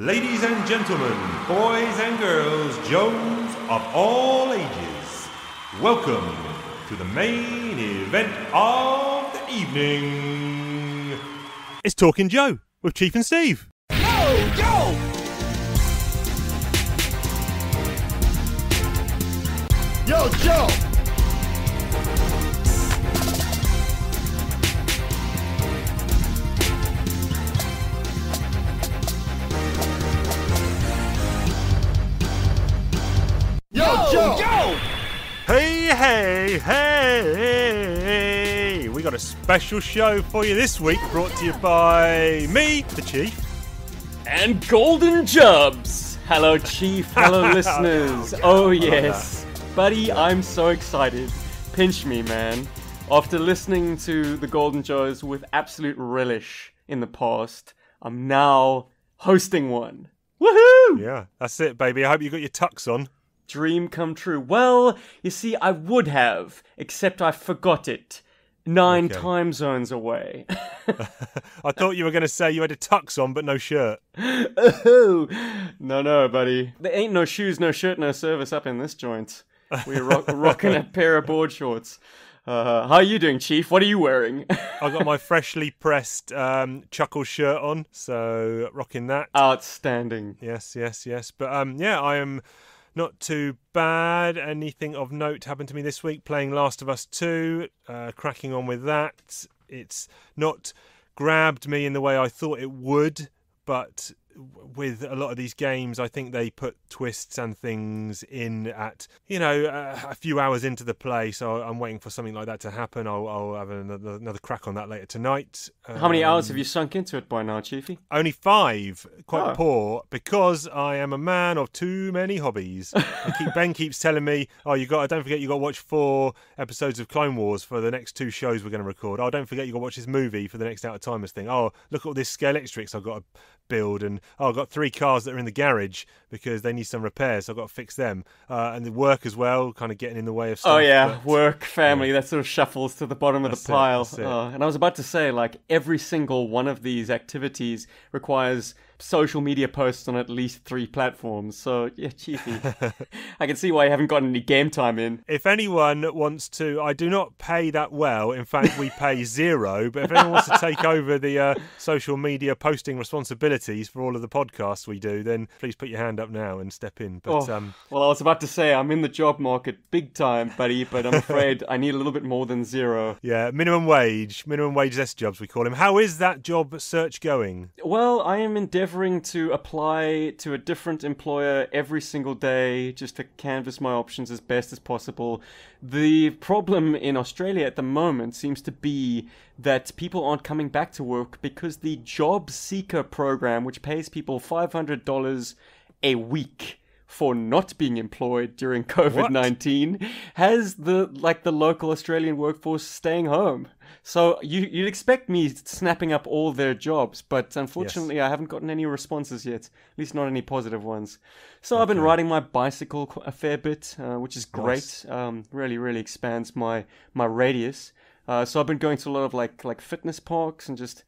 Ladies and gentlemen, boys and girls, Jones of all ages, welcome to the main event of the evening. It's Talking Joe with Chief and Steve. Yo, yo! Yo, Joe! hey, hey! We got a special show for you this week, brought to you by me, the Chief, and Golden Jubs. Hello, Chief. Hello, listeners. Oh, oh yes, buddy, I'm so excited. Pinch me, man. After listening to the Golden Joes with absolute relish in the past, I'm now hosting one. Woohoo! Yeah, that's it, baby. I hope you got your tucks on dream come true? Well, you see, I would have, except I forgot it. Nine okay. time zones away. I thought you were going to say you had a tux on but no shirt. Oh, no, no, buddy. There ain't no shoes, no shirt, no service up in this joint. We're rock- rocking a pair of board shorts. Uh, how are you doing, Chief? What are you wearing? I got my freshly pressed um, Chuckle shirt on, so rocking that. Outstanding. Yes, yes, yes. But um, yeah, I am not too bad. Anything of note happened to me this week playing Last of Us 2, uh, cracking on with that. It's not grabbed me in the way I thought it would, but with a lot of these games, I think they put twists and things in at you know uh, a few hours into the play. So I'm waiting for something like that to happen. I'll, I'll have another, another, crack on that later tonight. Um, How many hours have you um, sunk into it by now, Chiefy? Only five. Quite oh. poor because I am a man of too many hobbies. keep, ben keeps telling me, "Oh, you got. Don't forget you got to watch four episodes of Clone Wars for the next two shows we're going to record. Oh, don't forget you got to watch this movie for the next Out of Timers thing. Oh, look at all this scale I've got to build and oh, I've got three cars that are in the garage because they need some repairs, so I've got to fix them. Uh, and the work as well, kind of getting in the way of oh, stuff. Oh, yeah, but, work, family, yeah. that sort of shuffles to the bottom of that's the pile. It, it. Oh, and I was about to say, like, every single one of these activities requires – social media posts on at least three platforms. So yeah, cheeky. I can see why you haven't gotten any game time in. If anyone wants to, I do not pay that well. In fact, we pay zero. But if anyone wants to take over the uh, social media posting responsibilities for all of the podcasts we do, then please put your hand up now and step in. But oh, um... well, I was about to say I'm in the job market big time, buddy. But I'm afraid I need a little bit more than zero. Yeah, minimum wage, minimum wage S jobs we call him. How is that job search going? Well, I am endeavouring endeavoring to apply to a different employer every single day just to canvass my options as best as possible. The problem in Australia at the moment seems to be that people aren't coming back to work because the Job Seeker program, which pays people $500 a week, for not being employed during COVID nineteen has the like the local Australian workforce staying home. So you you'd expect me snapping up all their jobs, but unfortunately yes. I haven't gotten any responses yet. At least not any positive ones. So okay. I've been riding my bicycle a fair bit, uh, which is great. Nice. Um, really really expands my my radius. Uh, so I've been going to a lot of like like fitness parks and just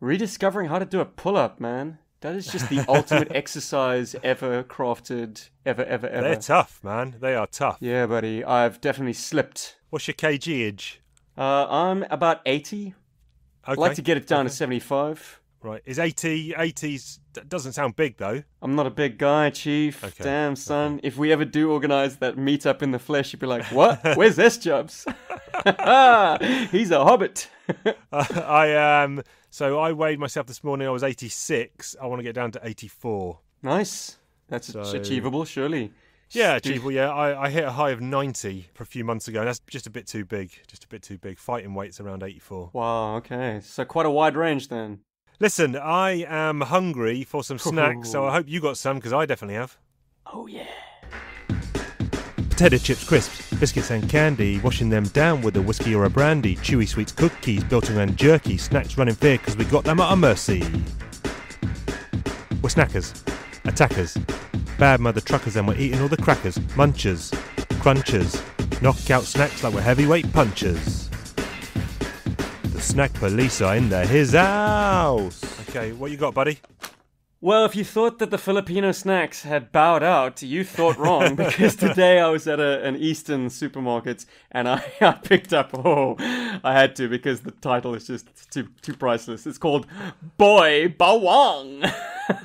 rediscovering how to do a pull up, man. That is just the ultimate exercise ever crafted, ever, ever, ever. They're tough, man. They are tough. Yeah, buddy. I've definitely slipped. What's your kg Uh, I'm about 80. Okay. I'd like to get it down okay. to 75. Right. Is 80, 80's, doesn't sound big though. I'm not a big guy, Chief. Okay. Damn, son. Okay. If we ever do organize that meet up in the flesh, you'd be like, what? Where's S Jobs? He's a hobbit. uh, I am. Um, so I weighed myself this morning. I was 86. I want to get down to 84. Nice. That's so, achievable, surely. Yeah, achievable. Yeah, I, I hit a high of 90 for a few months ago. That's just a bit too big. Just a bit too big. Fighting weight's around 84. Wow. Okay. So quite a wide range then. Listen, I am hungry for some snacks, so I hope you got some because I definitely have. Oh yeah. Instead of chips, crisps, biscuits, and candy, washing them down with a whiskey or a brandy, chewy sweets, cookies, built around jerky, snacks running fear because we got them at our mercy. We're snackers, attackers, bad mother truckers, and we're eating all the crackers, munchers, crunchers, knockout snacks like we're heavyweight punchers. The snack police are in their his house. Okay, what you got, buddy? Well, if you thought that the Filipino snacks had bowed out, you thought wrong because today I was at a, an Eastern supermarket and I, I, picked up, oh, I had to because the title is just too, too priceless. It's called Boy Bawang.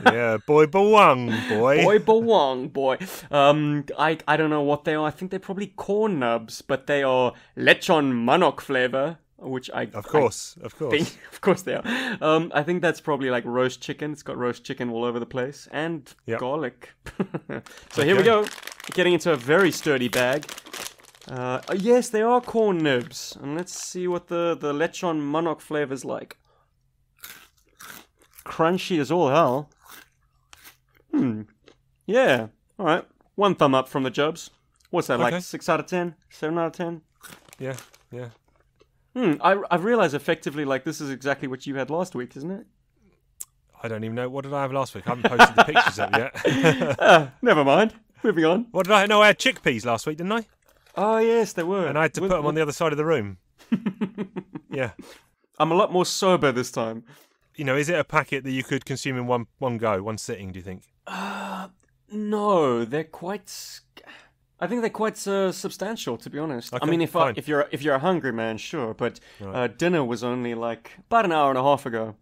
yeah, Boy Bawang, boy. Boy Bawang, boy. Um, I, I don't know what they are. I think they're probably corn nubs, but they are lechon manok flavor which I of course, I of course, think, of course they are. Um, I think that's probably like roast chicken. It's got roast chicken all over the place and yep. garlic. so okay. here we go, getting into a very sturdy bag. Uh, uh, yes, they are corn nibs, and let's see what the the lechon Monok flavor is like. Crunchy as all hell. Hmm. Yeah. All right. One thumb up from the Jobs. What's that okay. like? Six out of ten? Seven out of ten? Yeah. Yeah. Hmm, I, I realize effectively, like, this is exactly what you had last week, isn't it? I don't even know. What did I have last week? I haven't posted the pictures up yet. uh, never mind. Moving on. What did I? No, I had chickpeas last week, didn't I? Oh yes, they were. And I had to put them on the other side of the room. yeah. I'm a lot more sober this time. You know, is it a packet that you could consume in one one go, one sitting? Do you think? Uh, no, they're quite. I think they're quite uh, substantial, to be honest. Okay, I mean, if I, if you're if you're a hungry man, sure, but right. uh, dinner was only like about an hour and a half ago.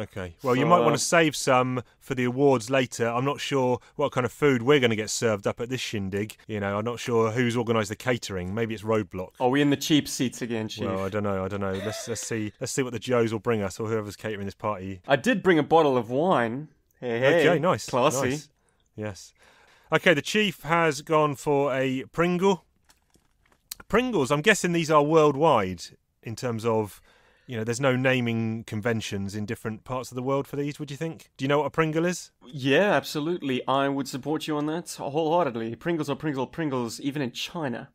Okay. Well, so, you might want to uh, save some for the awards later. I'm not sure what kind of food we're going to get served up at this shindig. You know, I'm not sure who's organised the catering. Maybe it's Roadblock. Are we in the cheap seats again, Chief? Well, I don't know. I don't know. Let's let's see let's see what the Joes will bring us or whoever's catering this party. I did bring a bottle of wine. Hey, hey. Okay, nice. Classy. Nice. Yes. Okay, the chief has gone for a Pringle. Pringles, I'm guessing these are worldwide in terms of, you know, there's no naming conventions in different parts of the world for these, would you think? Do you know what a Pringle is? Yeah, absolutely. I would support you on that wholeheartedly. Pringles are Pringle Pringles, even in China.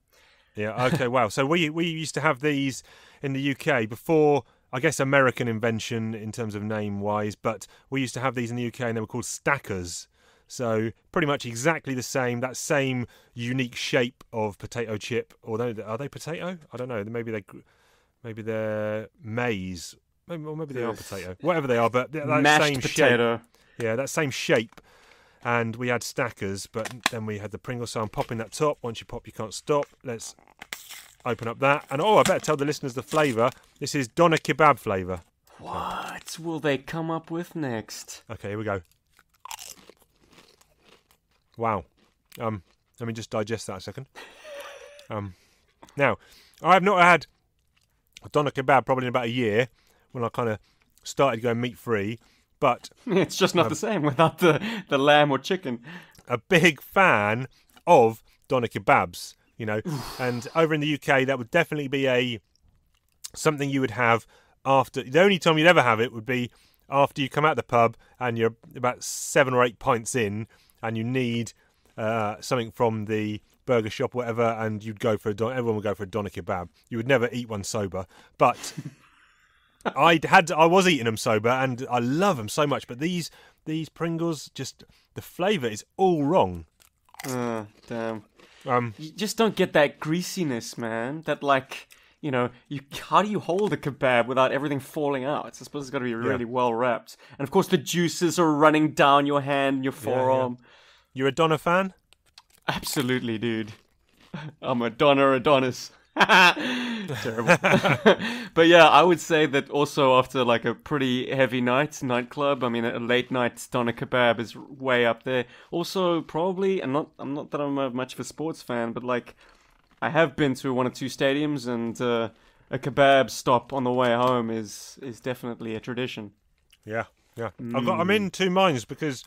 Yeah, okay, wow. So we, we used to have these in the UK before I guess American invention in terms of name wise, but we used to have these in the UK and they were called stackers. So pretty much exactly the same, that same unique shape of potato chip. Although are they potato? I don't know. Maybe they, maybe they're maize. Maybe, or maybe they are potato. Whatever they are, but that Mashed same potato. shape. Yeah, that same shape. And we had stackers, but then we had the Pringle. So I'm popping that top. Once you pop, you can't stop. Let's open up that. And oh, I better tell the listeners the flavour. This is doner kebab flavour. What will they come up with next? Okay, here we go. Wow. Um, let me just digest that a second. Um, now, I have not had a doner kebab probably in about a year when I kind of started going meat free, but it's just not um, the same without the, the lamb or chicken. A big fan of doner kebabs, you know, and over in the UK that would definitely be a something you would have after the only time you'd ever have it would be after you come out the pub and you're about seven or eight pints in and you need uh, something from the burger shop, whatever, and you'd go for a don. Everyone would go for a doner kebab. You would never eat one sober, but I had I was eating them sober, and I love them so much. But these these Pringles, just the flavour is all wrong. Oh, damn. Um, you just don't get that greasiness, man. That like you know, you how do you hold a kebab without everything falling out? I suppose it's got to be really yeah. well wrapped. And of course, the juices are running down your hand, your forearm. Yeah, yeah. You a Donna fan? Absolutely, dude. I'm a Donna Adonis. Terrible. but yeah, I would say that also after like a pretty heavy night nightclub, I mean a late night doner kebab is way up there. Also probably and not I'm not that I'm much of a sports fan, but like I have been to one or two stadiums, and uh, a kebab stop on the way home is is definitely a tradition. Yeah, yeah. Mm. I've got, I'm mm. in two minds because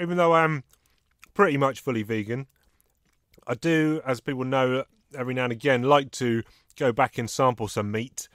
even though I'm pretty much fully vegan, I do, as people know, every now and again like to go back and sample some meat.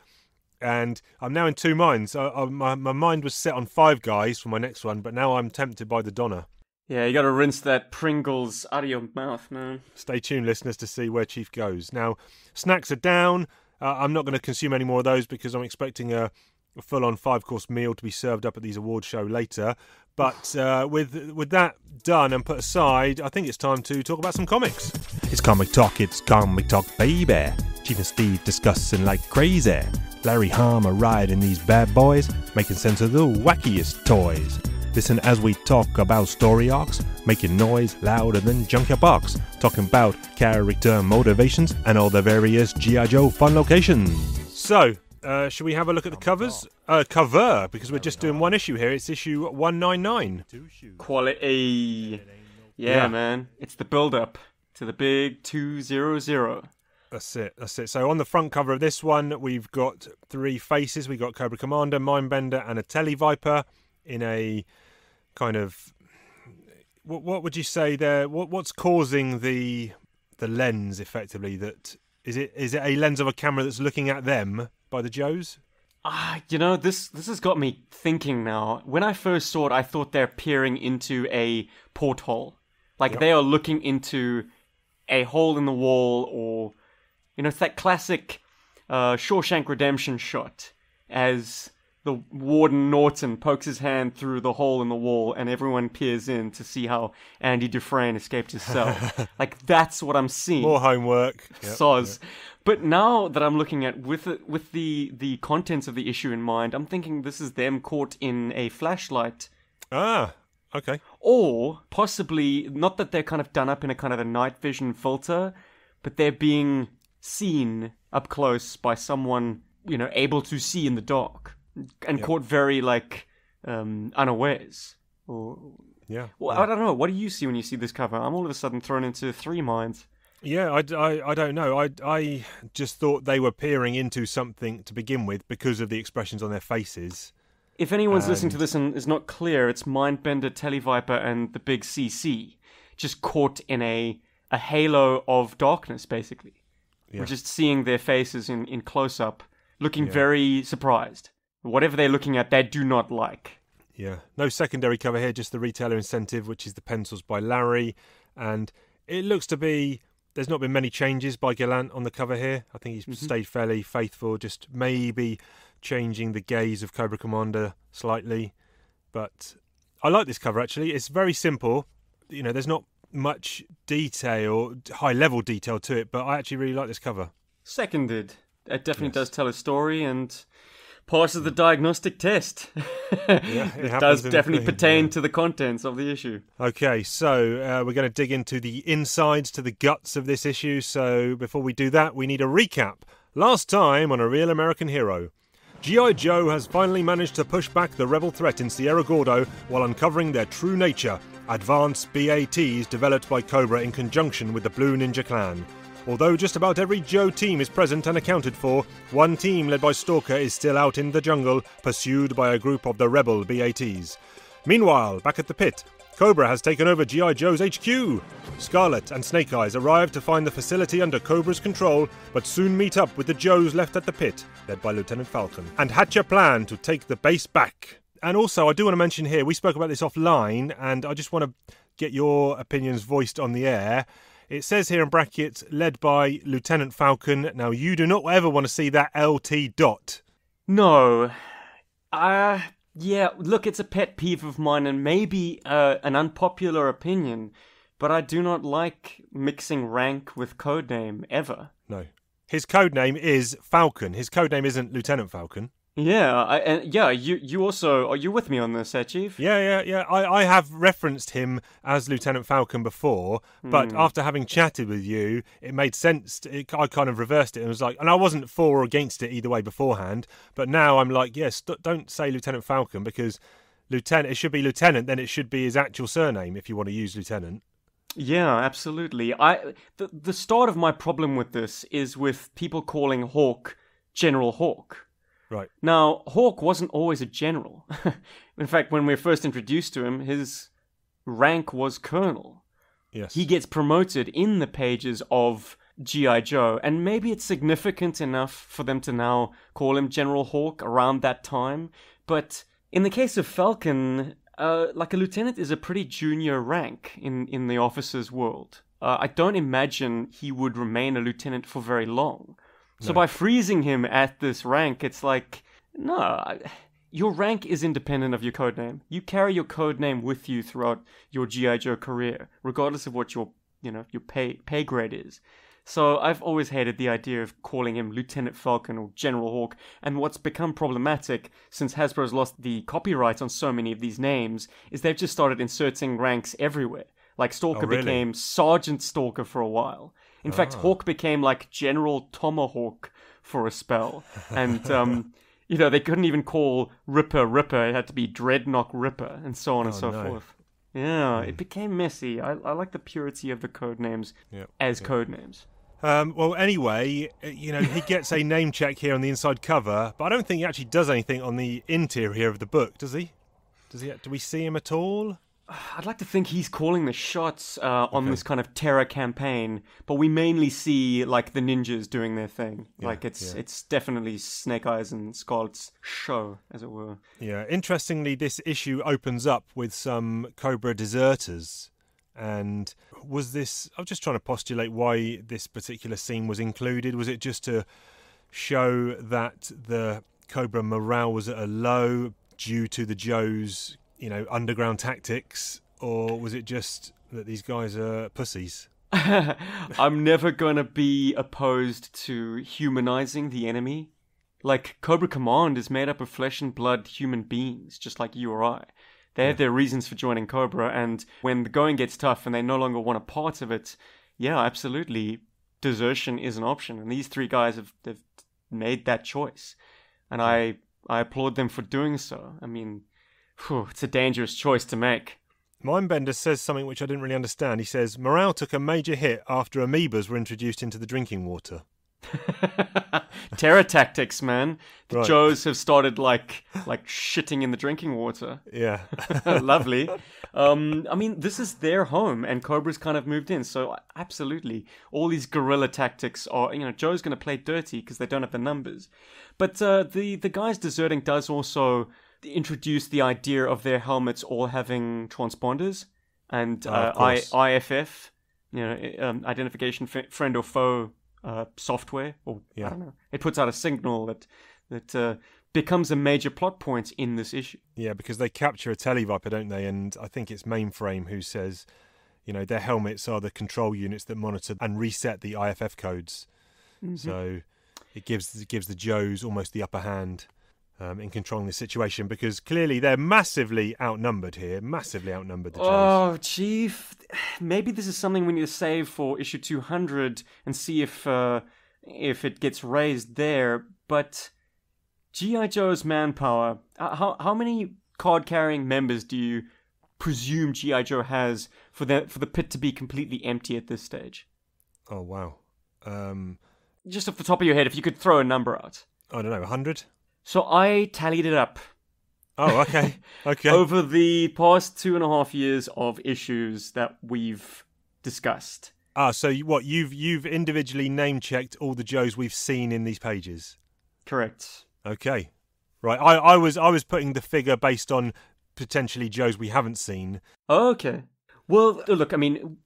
And I'm now in two minds. I, I, my, my mind was set on Five Guys for my next one, but now I'm tempted by the Donna. Yeah, you got to rinse that Pringles out of your mouth, man. Stay tuned, listeners, to see where Chief goes. Now, snacks are down. Uh, I'm not going to consume any more of those because I'm expecting a, a full-on five-course meal to be served up at these award show later. But uh, with with that done and put aside, I think it's time to talk about some comics. It's comic talk. It's comic talk, baby. Chief and Steve discussing like crazy. Larry Harmer riding these bad boys, making sense of the wackiest toys. Listen as we talk about story arcs, making noise louder than Junkyard Box, talking about character motivations and all the various G.I. Joe fun locations. So, uh, should we have a look at the covers? Uh, cover, because we're just doing one issue here. It's issue 199. Quality. Yeah, yeah. man. It's the build up to the big 200. That's it. That's it. So on the front cover of this one, we've got three faces. We've got Cobra Commander, Mindbender, and a Viper in a kind of what, what would you say there? What, what's causing the the lens effectively? That is it is it a lens of a camera that's looking at them by the Joes? Ah, you know this this has got me thinking now. When I first saw it, I thought they're peering into a porthole, like yep. they are looking into a hole in the wall, or you know, it's that classic uh, Shawshank Redemption shot as the warden Norton pokes his hand through the hole in the wall, and everyone peers in to see how Andy Dufresne escaped his cell. like that's what I'm seeing. More homework. Yep, Soz. Yep. But now that I'm looking at with with the the contents of the issue in mind, I'm thinking this is them caught in a flashlight. Ah, okay. Or possibly not that they're kind of done up in a kind of a night vision filter, but they're being seen up close by someone you know able to see in the dark and yep. caught very like um, unawares. Or yeah, well, yeah. I don't know. What do you see when you see this cover? I'm all of a sudden thrown into three minds. Yeah, I, I, I don't know. I, I just thought they were peering into something to begin with because of the expressions on their faces. If anyone's and... listening to this and is not clear, it's Mindbender, Televiper, and the Big CC just caught in a, a halo of darkness, basically. Yeah. We're just seeing their faces in, in close up, looking yeah. very surprised whatever they're looking at, they do not like. Yeah, no secondary cover here, just the retailer incentive, which is the pencils by Larry. And it looks to be there's not been many changes by Gallant on the cover here. I think he's mm-hmm. stayed fairly faithful, just maybe changing the gaze of Cobra Commander slightly. But I like this cover actually. It's very simple. You know, there's not much detail, high level detail to it, but I actually really like this cover. Seconded. It definitely yes. does tell a story and passes the diagnostic test. yeah, it, it does definitely pertain yeah. to the contents of the issue. Okay, so uh, we're going to dig into the insides to the guts of this issue. So before we do that, we need a recap. Last time on A Real American Hero. G.I. Joe has finally managed to push back the rebel threat in Sierra Gordo while uncovering their true nature advanced BATs developed by Cobra in conjunction with the Blue Ninja Clan. Although just about every Joe team is present and accounted for, one team led by Stalker is still out in the jungle, pursued by a group of the rebel BATs. Meanwhile, back at the pit, Cobra has taken over G.I. Joe's HQ. Scarlet and Snake Eyes arrive to find the facility under Cobra's control, but soon meet up with the Joes left at the pit, led by Lieutenant Falcon, and hatch a plan to take the base back. And also, I do want to mention here, we spoke about this offline, and I just want to get your opinions voiced on the air. It says here in brackets, led by Lieutenant Falcon. Now, you do not ever want to see that LT dot. No. Uh, yeah, look, it's a pet peeve of mine and maybe uh, an unpopular opinion, but I do not like mixing rank with codename ever. No. His codename is Falcon. His codename isn't Lieutenant Falcon. Yeah, I, and yeah, you you also are you with me on this, eh, Chief? Yeah, yeah, yeah. I, I have referenced him as Lieutenant Falcon before, but mm. after having chatted with you, it made sense. To, it, I kind of reversed it and was like, and I wasn't for or against it either way beforehand, but now I'm like, yes, yeah, st- don't say Lieutenant Falcon because Lieutenant it should be Lieutenant, then it should be his actual surname if you want to use Lieutenant. Yeah, absolutely. I the the start of my problem with this is with people calling Hawk General Hawk. Right. Now, Hawk wasn't always a general. in fact, when we are first introduced to him, his rank was colonel. Yes. He gets promoted in the pages of G.I. Joe, and maybe it's significant enough for them to now call him General Hawk around that time. But in the case of Falcon, uh, like a lieutenant is a pretty junior rank in, in the officer's world. Uh, I don't imagine he would remain a lieutenant for very long. So by freezing him at this rank, it's like, no, your rank is independent of your codename. You carry your codename with you throughout your GI Joe career, regardless of what your you know your pay pay grade is. So I've always hated the idea of calling him Lieutenant Falcon or General Hawk, and what's become problematic since Hasbro's lost the copyright on so many of these names is they've just started inserting ranks everywhere. Like Stalker oh, really? became Sergeant Stalker for a while. In oh. fact, ah. Hawk became like General Tomahawk for a spell, and um, you know they couldn't even call Ripper Ripper; it had to be Dreadnought Ripper, and so on oh, and so no. forth. Yeah, mm. it hmm. became messy. I, I, like the purity of the code names yep. as yep. code names. Um, well, anyway, uh, you know, he gets a name check here on the inside cover, but I don't think he actually does anything on the interior of the book, does he? Does he? Do we see him at all? I'd like to think he's calling the shots uh, on okay. this kind of terror campaign, but we mainly see like the ninjas doing their thing. Yeah, like it's yeah. it's definitely Snake Eyes and Scarlet's show, as it were. Yeah. Interestingly, this issue opens up with some Cobra deserters. And was this? I'm just trying to postulate why this particular scene was included. Was it just to show that the Cobra morale was at a low due to the Joes you know, underground tactics, or was it just that these guys are pussies? I'm never gonna be opposed to humanizing the enemy. Like Cobra Command is made up of flesh and blood human beings, just like you or I. They yeah. have their reasons for joining Cobra, and when the going gets tough and they no longer want a part of it, yeah, absolutely, desertion is an option. And these three guys have they've made that choice, and I I applaud them for doing so. I mean, Whew, it's a dangerous choice to make. Mindbender says something which I didn't really understand. He says, Morale took a major hit after amoebas were introduced into the drinking water. Terror tactics, man. The right. Joes have started like like shitting in the drinking water. Yeah, lovely. Um, I mean, this is their home, and Cobra's kind of moved in, so absolutely, all these guerrilla tactics are. You know, Joe's going to play dirty because they don't have the numbers. But uh, the the guys deserting does also introduced the idea of their helmets all having transponders and ah, uh, I, IFF, you know, um, identification f- friend or foe uh, software, or yeah. I don't know. It puts out a signal that that uh, becomes a major plot point in this issue. Yeah, because they capture a televiper, don't they? And I think it's mainframe who says, you know, their helmets are the control units that monitor and reset the IFF codes. Mm-hmm. So it gives it gives the Joes almost the upper hand um, in controlling the situation because clearly they're massively outnumbered here, massively outnumbered. The oh, Chief, maybe this is something we need to save for issue 200 and see if uh, if it gets raised there. But GI Joe's manpower, uh, how how many card carrying members do you presume GI Joe has for the for the pit to be completely empty at this stage? Oh wow. Um, Just off the top of your head, if you could throw a number out. I don't know, 100? So I tallied it up. Oh, okay. Okay. Over the past two and a half years of issues that we've discussed. Ah, so what you've you've individually name checked all the Joes we've seen in these pages. Correct. Okay. Right. I, I was I was putting the figure based on potentially Joes we haven't seen. okay. Well, look, I mean,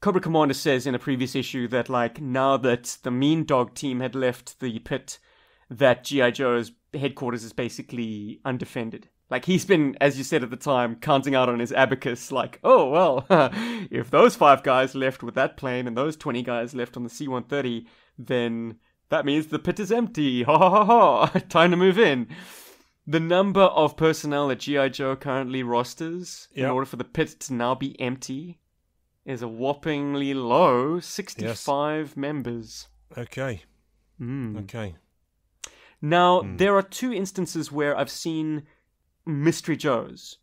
Cobra Commander says in a previous issue that like now that the Mean Dog team had left the pit, that GI Joe's headquarters is basically undefended. Like he's been, as you said at the time, counting out on his abacus, like, oh well, if those five guys left with that plane and those twenty guys left on the C one thirty, then that means the pit is empty. Ha ha ha ha! Time to move in. The number of personnel that GI Joe currently rosters yep. in order for the pit to now be empty is a whoppingly low sixty-five yes. members. Okay. Mm. Okay. Now, mm. there are two instances where I've seen mystery Joes,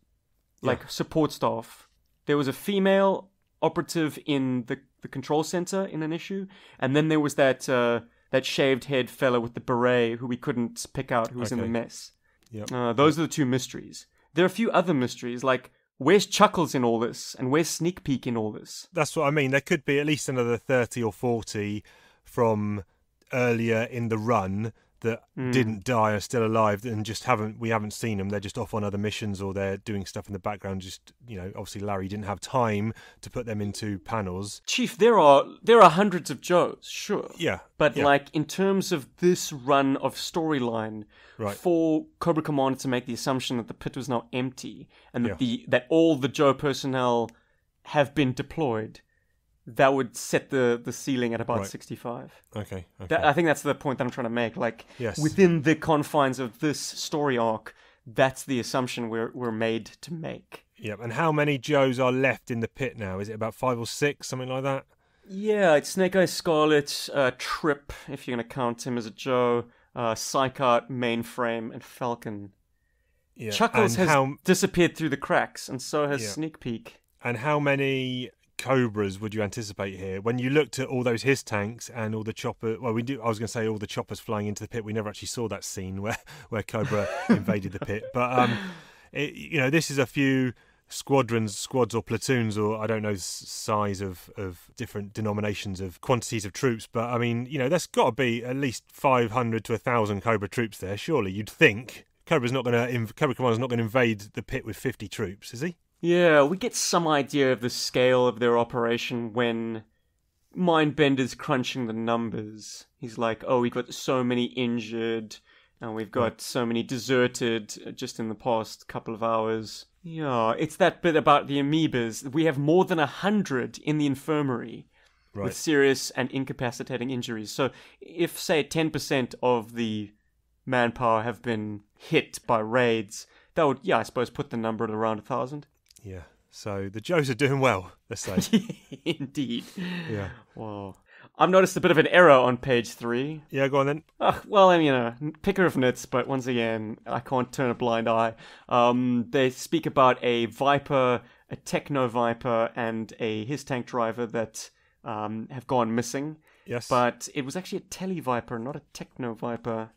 like yeah. support staff. There was a female operative in the, the control center in an issue, and then there was that uh, that shaved head fella with the beret who we couldn't pick out who was okay. in the mess. Yep. Uh, those are the two mysteries. There are a few other mysteries, like where's Chuckles in all this, and where's Sneak Peek in all this? That's what I mean. There could be at least another 30 or 40 from earlier in the run that mm. didn't die are still alive and just haven't we haven't seen them they're just off on other missions or they're doing stuff in the background just you know obviously larry didn't have time to put them into panels chief there are there are hundreds of joes sure yeah but yeah. like in terms of this run of storyline right. for cobra commander to make the assumption that the pit was now empty and that yeah. the that all the joe personnel have been deployed that would set the, the ceiling at about right. 65. Okay. okay. That, I think that's the point that I'm trying to make. Like, yes. within the confines of this story arc, that's the assumption we're, we're made to make. Yep. And how many Joes are left in the pit now? Is it about five or six, something like that? Yeah, it's Snake Eyes Scarlet, uh, Trip, if you're going to count him as a Joe, uh, Psychart, Mainframe, and Falcon. Yeah. Chuckles and has how... disappeared through the cracks, and so has yeah. Sneak Peek. And how many Cobras would you anticipate here? When you looked at all those his tanks and all the chopper, well, we do. I was going to say all the choppers flying into the pit. We never actually saw that scene where where Cobra invaded the pit. But um, it, you know, this is a few squadrons, squads, or platoons, or I don't know size of of different denominations of quantities of troops. But I mean, you know, there's got to be at least 500 to thousand Cobra troops there. Surely, you'd think Cobra's not going to Cobra is not going to invade the pit with 50 troops, is he? Yeah, we get some idea of the scale of their operation when Mindbender's crunching the numbers. He's like, oh, we've got so many injured, and we've got so many deserted just in the past couple of hours. Yeah, it's that bit about the amoebas. We have more than a hundred in the infirmary right. with serious and incapacitating injuries. So, if say ten percent of the manpower have been hit by raids, that would yeah, I suppose put the number at around a thousand. Yeah. So the Joes are doing well, let's say. Indeed. Yeah. Well, I've noticed a bit of an error on page three. Yeah, go on then. well, I'm, you know, picker of nits, but once again, I can't turn a blind eye. Um, they speak about a Viper, a Techno Viper, and a his tank driver that um, have gone missing. Yes. But it was actually a Tele Viper, not a Techno Viper.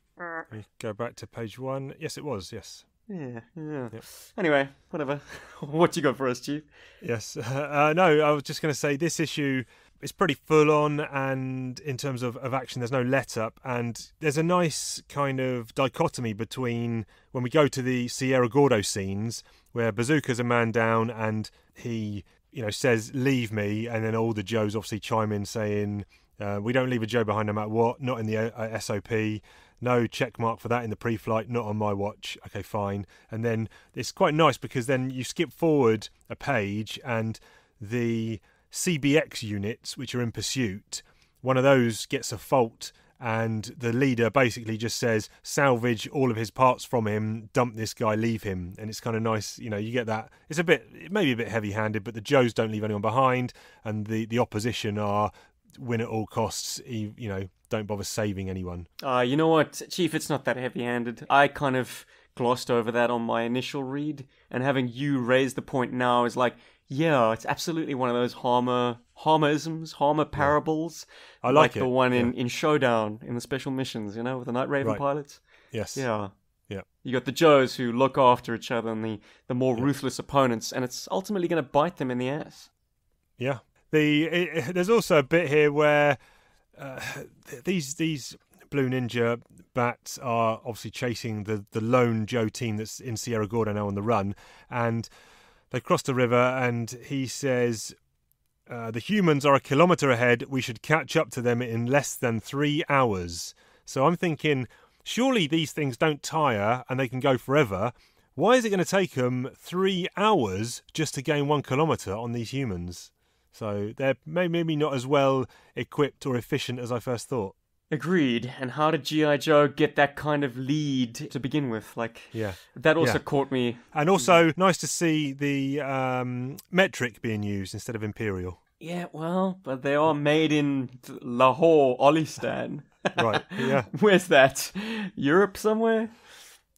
Go back to page one. Yes, it was. Yes. Yeah, Anyway, whatever. what you got for us, Chief? Yes. Uh, no, I was just going to say this issue is pretty full on, and in terms of, of action, there's no let up. And there's a nice kind of dichotomy between when we go to the Sierra Gordo scenes, where Bazooka's a man down and he, you know, says, Leave me. And then all the Joes obviously chime in saying, uh, we don't leave a Joe behind no matter what, not in the uh, SOP no check mark for that in the pre-flight not on my watch okay fine and then it's quite nice because then you skip forward a page and the cbx units which are in pursuit one of those gets a fault and the leader basically just says salvage all of his parts from him dump this guy leave him and it's kind of nice you know you get that it's a bit it maybe a bit heavy handed but the joes don't leave anyone behind and the the opposition are win at all costs you know don't bother saving anyone. Uh, you know what, Chief? It's not that heavy-handed. I kind of glossed over that on my initial read, and having you raise the point now is like, yeah, it's absolutely one of those Harmer Harmerisms, Harmer parables. Yeah. I like, like the one yeah. in, in Showdown in the special missions, you know, with the Night Raven right. pilots. Yes. Yeah. Yeah. You got the Joes who look after each other and the, the more yeah. ruthless opponents, and it's ultimately going to bite them in the ass. Yeah. The it, there's also a bit here where uh, these these Blue Ninja bats are obviously chasing the the lone Joe team that's in Sierra Gorda now on the run, and they cross the river, and he says. Uh, the humans are a kilometre ahead. We should catch up to them in less than three hours. So I'm thinking, surely these things don't tire and they can go forever. Why is it going to take them three hours just to gain one kilometre on these humans? So they're maybe not as well equipped or efficient as I first thought. Agreed. And how did G.I. Joe get that kind of lead to begin with? Like, yeah, that also yeah. caught me. And also, nice to see the um, metric being used instead of imperial. Yeah, well, but they are made in Lahore, Olistan. right, yeah. Where's that? Europe somewhere?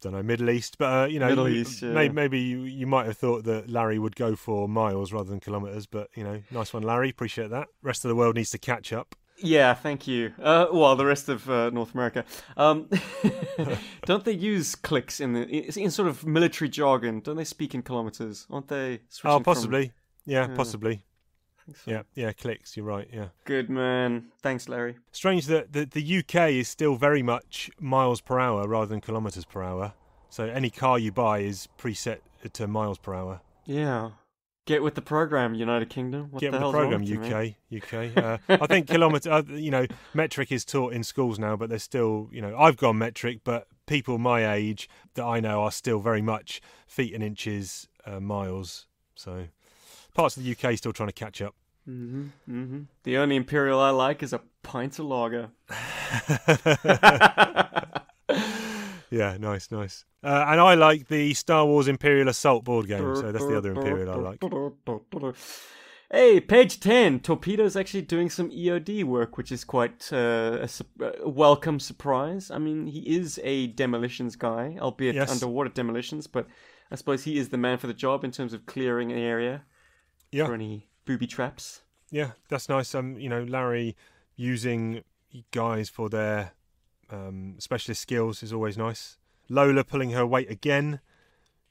don't know Middle East, but uh, you know, Middle East, yeah. maybe, maybe you, you, might have thought that Larry would go for miles rather than kilometers, but you know, nice one, Larry. Appreciate that. Rest of the world needs to catch up. Yeah, thank you. Uh, well, the rest of uh, North America. Um, don't they use clicks in the in sort of military jargon? Don't they speak in kilometers? Aren't they? Oh, possibly. From... Yeah, yeah, possibly. So. Yeah, yeah, clicks. You're right. Yeah. Good man. Thanks, Larry. Strange that the, the UK is still very much miles per hour rather than kilometres per hour. So any car you buy is preset to miles per hour. Yeah. Get with the program, United Kingdom. What Get the with the program, UK. UK. Uh, I think kilometre. Uh, you know, metric is taught in schools now, but they're still. You know, I've gone metric, but people my age that I know are still very much feet and inches, uh, miles. So parts of the UK still trying to catch up. Mm-hmm, mm-hmm. The only imperial I like is a pint of lager. yeah, nice, nice. Uh, and I like the Star Wars Imperial Assault board game, so that's the other imperial I like. Hey, page 10. Torpedo's actually doing some EOD work, which is quite uh, a, su- a, welcome surprise. I mean, he is a demolitions guy, albeit yes. underwater demolitions, but I suppose he is the man for the job in terms of clearing an area yeah. for any booby traps. Yeah, that's nice. Um, you know, Larry using guys for their um, specialist skills is always nice. Lola pulling her weight again.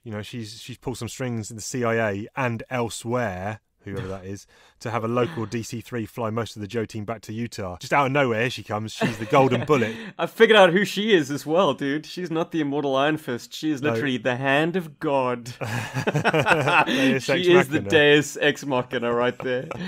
You know, she's she's pulled some strings in the CIA and elsewhere whoever that is, to have a local DC3 fly most of the Joe team back to Utah. Just out of nowhere, she comes. She's the golden bullet. I figured out who she is as well, dude. She's not the immortal Iron Fist. She is literally no. the hand of God. she is the Deus Ex Machina right there.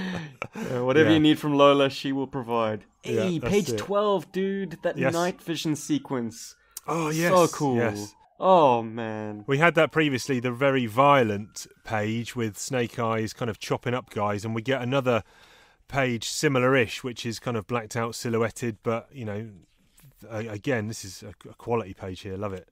Uh, whatever yeah. you need from Lola, she will provide. Yeah, hey, page it. 12, dude. That yes. night vision sequence. Oh, yes. So cool. Yes. Oh man. We had that previously, the very violent page with Snake Eyes kind of chopping up guys, and we get another page similar ish, which is kind of blacked out, silhouetted, but you know, again, this is a quality page here. Love it.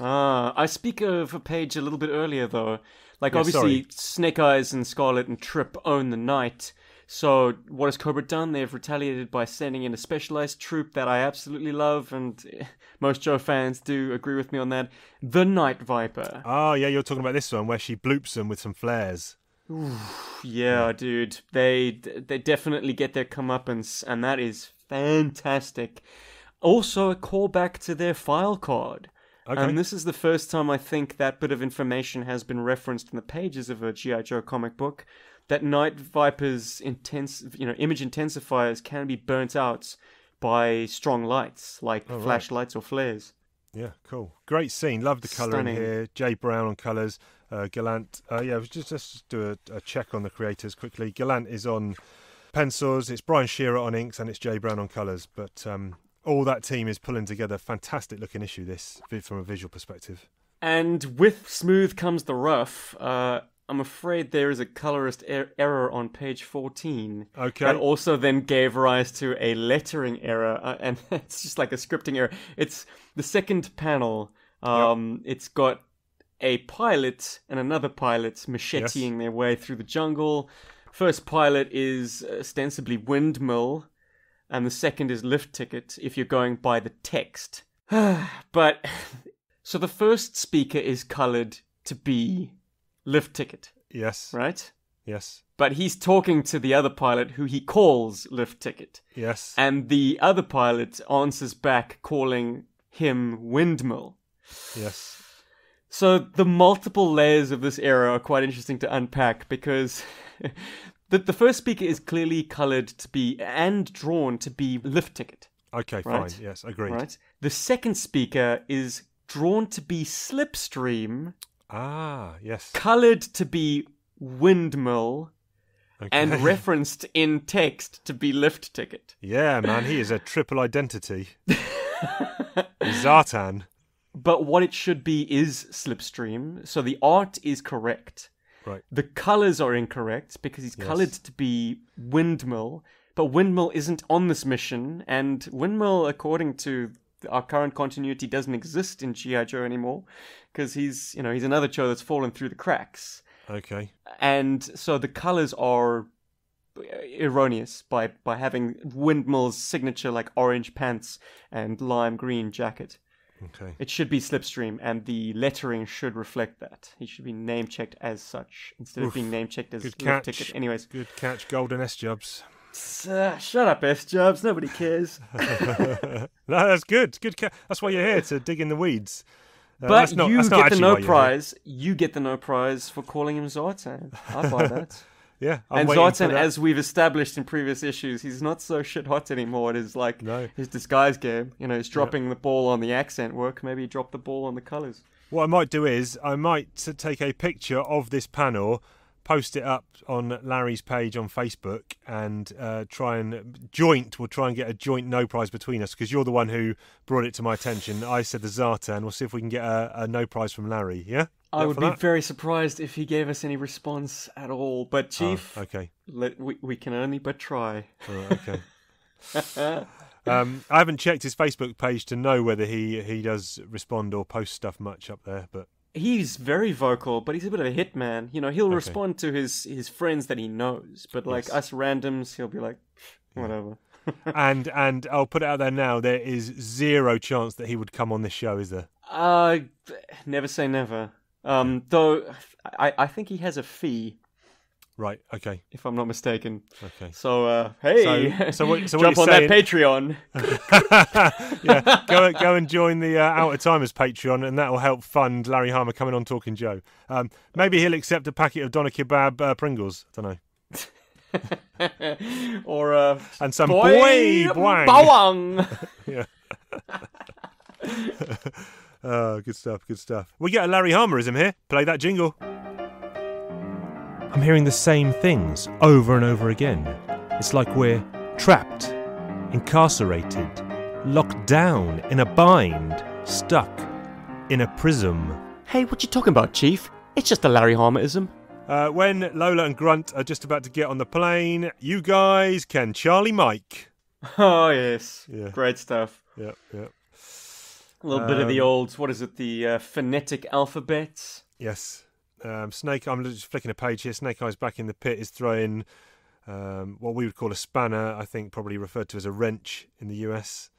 Ah, I speak of a page a little bit earlier though. Like yeah, obviously, sorry. Snake Eyes and Scarlet and Trip own the night. So what has Cobra done? They've retaliated by sending in a specialized troop that I absolutely love, and eh, most Joe fans do agree with me on that. The Night Viper. Oh, yeah, you're talking about this one where she bloops them with some flares. Ooh, yeah, yeah, dude. They they definitely get their comeuppance, and that is fantastic. Also, a callback to their file card. Okay. And this is the first time I think that bit of information has been referenced in the pages of a G.I. Joe comic book. That Night Viper's intense, you know, image intensifiers can be burnt out by strong lights like oh, flashlights right. or flares. Yeah, cool. Great scene. Love the colour in here. Jay Brown on colours. Uh, Gallant. Uh, yeah, just just do a, a, check on the creators quickly. Gallant is on pencils. It's Brian Shearer on inks, and it's Jay Brown on colours. But um, all that team is pulling together. Fantastic looking issue. This from a visual perspective. And with smooth comes the rough. Uh, I'm afraid there is a colorist er- error on page 14. Okay. That also then gave rise to a lettering error, uh, and it's just like a scripting error. It's the second panel. Um, yep. It's got a pilot and another pilot macheting yes. their way through the jungle. First pilot is ostensibly windmill, and the second is lift ticket if you're going by the text. but so the first speaker is colored to be lift ticket. Yes. Right? Yes. But he's talking to the other pilot who he calls lift ticket. Yes. And the other pilot answers back calling him windmill. Yes. So the multiple layers of this error are quite interesting to unpack because the, the first speaker is clearly colored to be and drawn to be lift ticket. Okay, right? fine. Yes, agreed. Right. The second speaker is drawn to be slipstream Ah, yes. Colored to be windmill okay. and referenced in text to be lift ticket. Yeah, man, he is a triple identity. Zartan. But what it should be is slipstream. So the art is correct. Right. The colors are incorrect because he's yes. colored to be windmill, but windmill isn't on this mission and windmill according to our current continuity doesn't exist in G.I. Joe anymore because he's, you know, he's another Joe that's fallen through the cracks. Okay. And so the colors are uh, erroneous by by having Windmill's signature like orange pants and lime green jacket. Okay. It should be Slipstream, and the lettering should reflect that. He should be name checked as such instead Oof. of being name checked as Good catch. ticket. Anyways. Good catch, Golden S Jobs. Uh, shut up, S Jobs. Nobody cares. no, that's good. Good. That's why you're here to dig in the weeds. Uh, but not, you get the no prize. You get the no prize for calling him Zartan. I buy that. yeah, I'm and Zartan, as we've established in previous issues, he's not so shit hot anymore. It is like no. his disguise game. You know, he's dropping the ball on the accent work. Maybe he dropped the ball on the colours. What I might do is I might take a picture of this panel post it up on Larry's page on Facebook and uh, try and joint. We'll try and get a joint no prize between us because you're the one who brought it to my attention. I said the Zartan. We'll see if we can get a, a no prize from Larry. Yeah. I would be that? very surprised if he gave us any response at all. But oh, Chief, oh, okay, let, we we can only but try. okay. um, I haven't checked his Facebook page to know whether he he does respond or post stuff much up there, but he's very vocal, but he's a bit of a hitman. You know, he'll okay. respond to his his friends that he knows, but like yes. us randoms, he'll be like, whatever. and and I'll put it out there now: there is zero chance that he would come on this show, is there? Uh, never say never. Um, though I I think he has a fee Right. Okay. If I'm not mistaken. Okay. So uh, hey, so, so what, so jump on saying... that Patreon. yeah, go go and join the uh, Outer Timers Patreon, and that will help fund Larry Harmer coming on Talking Joe. Um, maybe he'll accept a packet of doner kebab uh, Pringles. I don't know. or uh, and some boy, boy bawang. yeah. oh, good stuff. Good stuff. We get a Larry Harmerism here. Play that jingle. I'm hearing the same things over and over again. It's like we're trapped, incarcerated, locked down in a bind, stuck in a prism. Hey, what you talking about, Chief? It's just a Larry Harmerism. Uh, when Lola and Grunt are just about to get on the plane, you guys can Charlie Mike. Oh yes, yeah. great stuff. Yep, yep. A little um, bit of the um, old, what is it, the uh, phonetic alphabet? Yes. Um, Snake, I'm just flicking a page here. Snake Eyes back in the pit is throwing um, what we would call a spanner, I think probably referred to as a wrench in the US,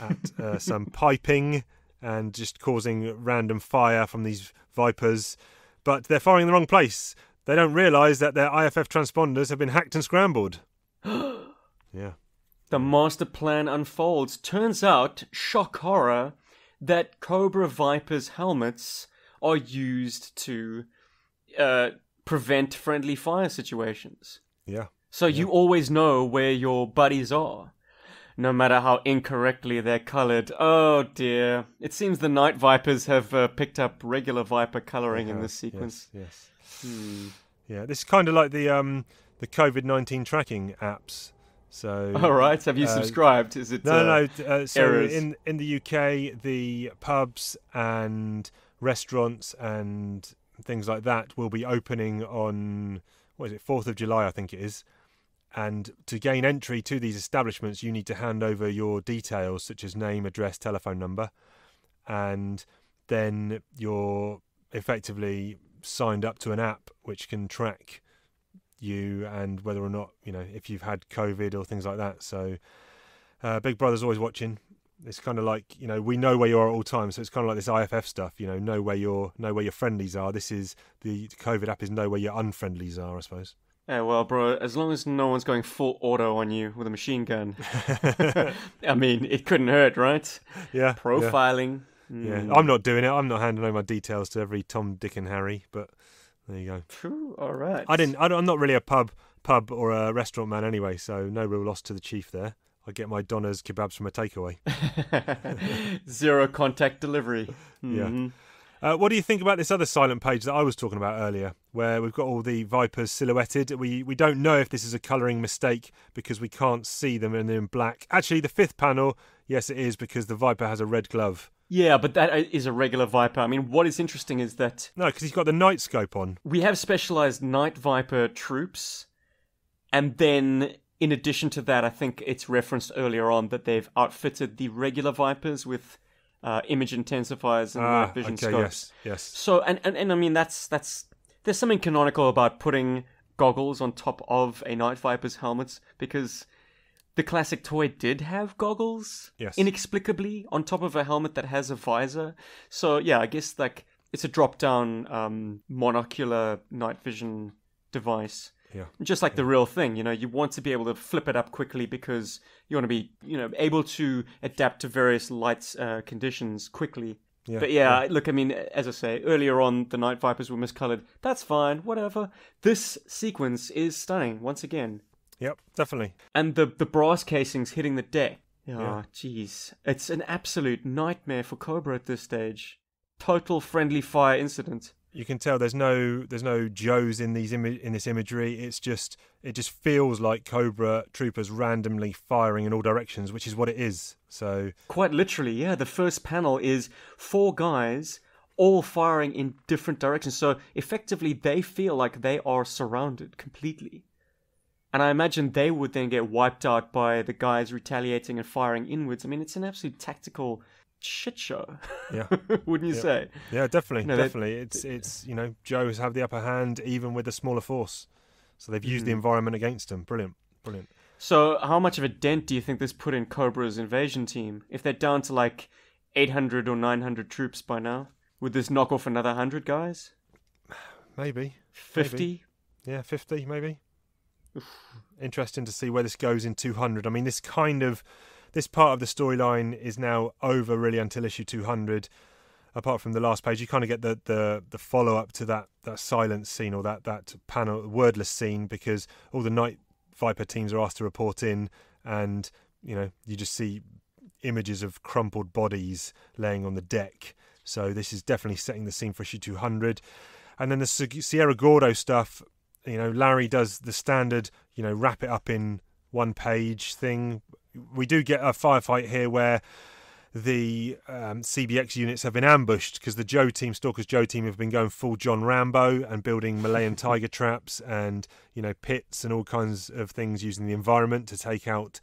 at uh, some piping and just causing random fire from these Vipers. But they're firing in the wrong place. They don't realise that their IFF transponders have been hacked and scrambled. yeah. The master plan unfolds. Turns out, shock horror, that Cobra Viper's helmets are used to uh, prevent friendly fire situations. Yeah. So yeah. you always know where your buddies are, no matter how incorrectly they're colored. Oh dear. It seems the night vipers have uh, picked up regular viper coloring in this sequence. Yes. yes. Hmm. Yeah, this is kind of like the um, the COVID nineteen tracking apps. So, all right, have you uh, subscribed? Is it no, uh, no? Uh, so errors? in in the UK, the pubs and restaurants and things like that will be opening on what is it, fourth of July, I think it is. And to gain entry to these establishments, you need to hand over your details such as name, address, telephone number, and then you're effectively signed up to an app which can track you and whether or not you know if you've had COVID or things like that. So, uh, Big Brother's always watching, it's kind of like you know we know where you are at all times, so it's kind of like this IFF stuff. You know, know where your know where your friendlies are. This is the COVID app is know where your unfriendlies are, I suppose. Yeah, well, bro, as long as no one's going full auto on you with a machine gun, I mean, it couldn't hurt, right? Yeah. Profiling. Yeah. Mm. yeah. I'm not doing it. I'm not handing over my details to every Tom, Dick, and Harry. But there you go. True. All right. I didn't. I am not really a pub, pub or a restaurant man anyway, so no real loss to the chief there. I get my Donna's kebabs from a takeaway. Zero contact delivery. Mm -hmm. Yeah. Mm-hmm. Uh, what do you think about this other silent page that I was talking about earlier, where we've got all the vipers silhouetted? We we don't know if this is a colouring mistake because we can't see them and they're in black. Actually, the fifth panel, yes, it is because the viper has a red glove. Yeah, but that uh, is a regular Viper. I mean, what is interesting is that. No, because he's got the night scope on. We have specialized night Viper troops, and then in addition to that, I think it's referenced earlier on that they've outfitted the regular Vipers with uh, image intensifiers and ah, vision okay, scopes. Yes, yes. So, and, and, and I mean, that's that's there's something canonical about putting goggles on top of a Night Viper's helmet because the classic toy did have goggles yes. inexplicably on top of a helmet that has a visor. So, yeah, I guess like it's a drop down um, monocular night vision device. Yeah. Just like yeah. the real thing, you know, you want to be able to flip it up quickly because you want to be, you know, able to adapt to various light uh, conditions quickly. Yeah, but yeah, yeah, look, I mean, as I say, earlier on, the Night Vipers were miscolored. That's fine, whatever. This sequence is stunning, once again. Yep, definitely. And the, the brass casings hitting the deck. Oh, jeez. It's an absolute nightmare for Cobra at this stage. Total friendly fire incident you can tell there's no there's no Joes in these in this imagery. It's just it just feels like Cobra troopers randomly firing in all directions, which is what it is. So quite literally, yeah. The first panel is four guys all firing in different directions. So effectively, they feel like they are surrounded completely. And I imagine they would then get wiped out by the guys retaliating and firing inwards. I mean, it's an absolute tactical shit show. Yeah, wouldn't you say? Yeah, definitely, definitely. It's it's you know has have the upper hand even with a smaller force, so they've used mm the mm-hmm. environment against them. Brilliant, brilliant. So how much of a dent do you think this put in Cobra's invasion team? If they're down to like 800 or 900 troops by now, would this knock off another 100 guys? Maybe. 50? Yeah, 50 maybe. Interesting to see where this goes in 200. I mean, this kind of this part of the storyline is now over really until issue 200 apart from the last page, you kind of get the the, the follow up to that that silence scene or that that panel wordless scene because all the night viper teams are asked to report in, and you know you just see images of crumpled bodies laying on the deck. So this is definitely setting the scene for issue 200, and then the Sierra Gordo stuff. You know, Larry does the standard, you know, wrap it up in one page thing we do get a firefight here where the um, CBX units have been ambushed because the Joe team, Stalkers Joe team, have been going full John Rambo and building Malayan tiger traps and you know pits and all kinds of things using the environment to take out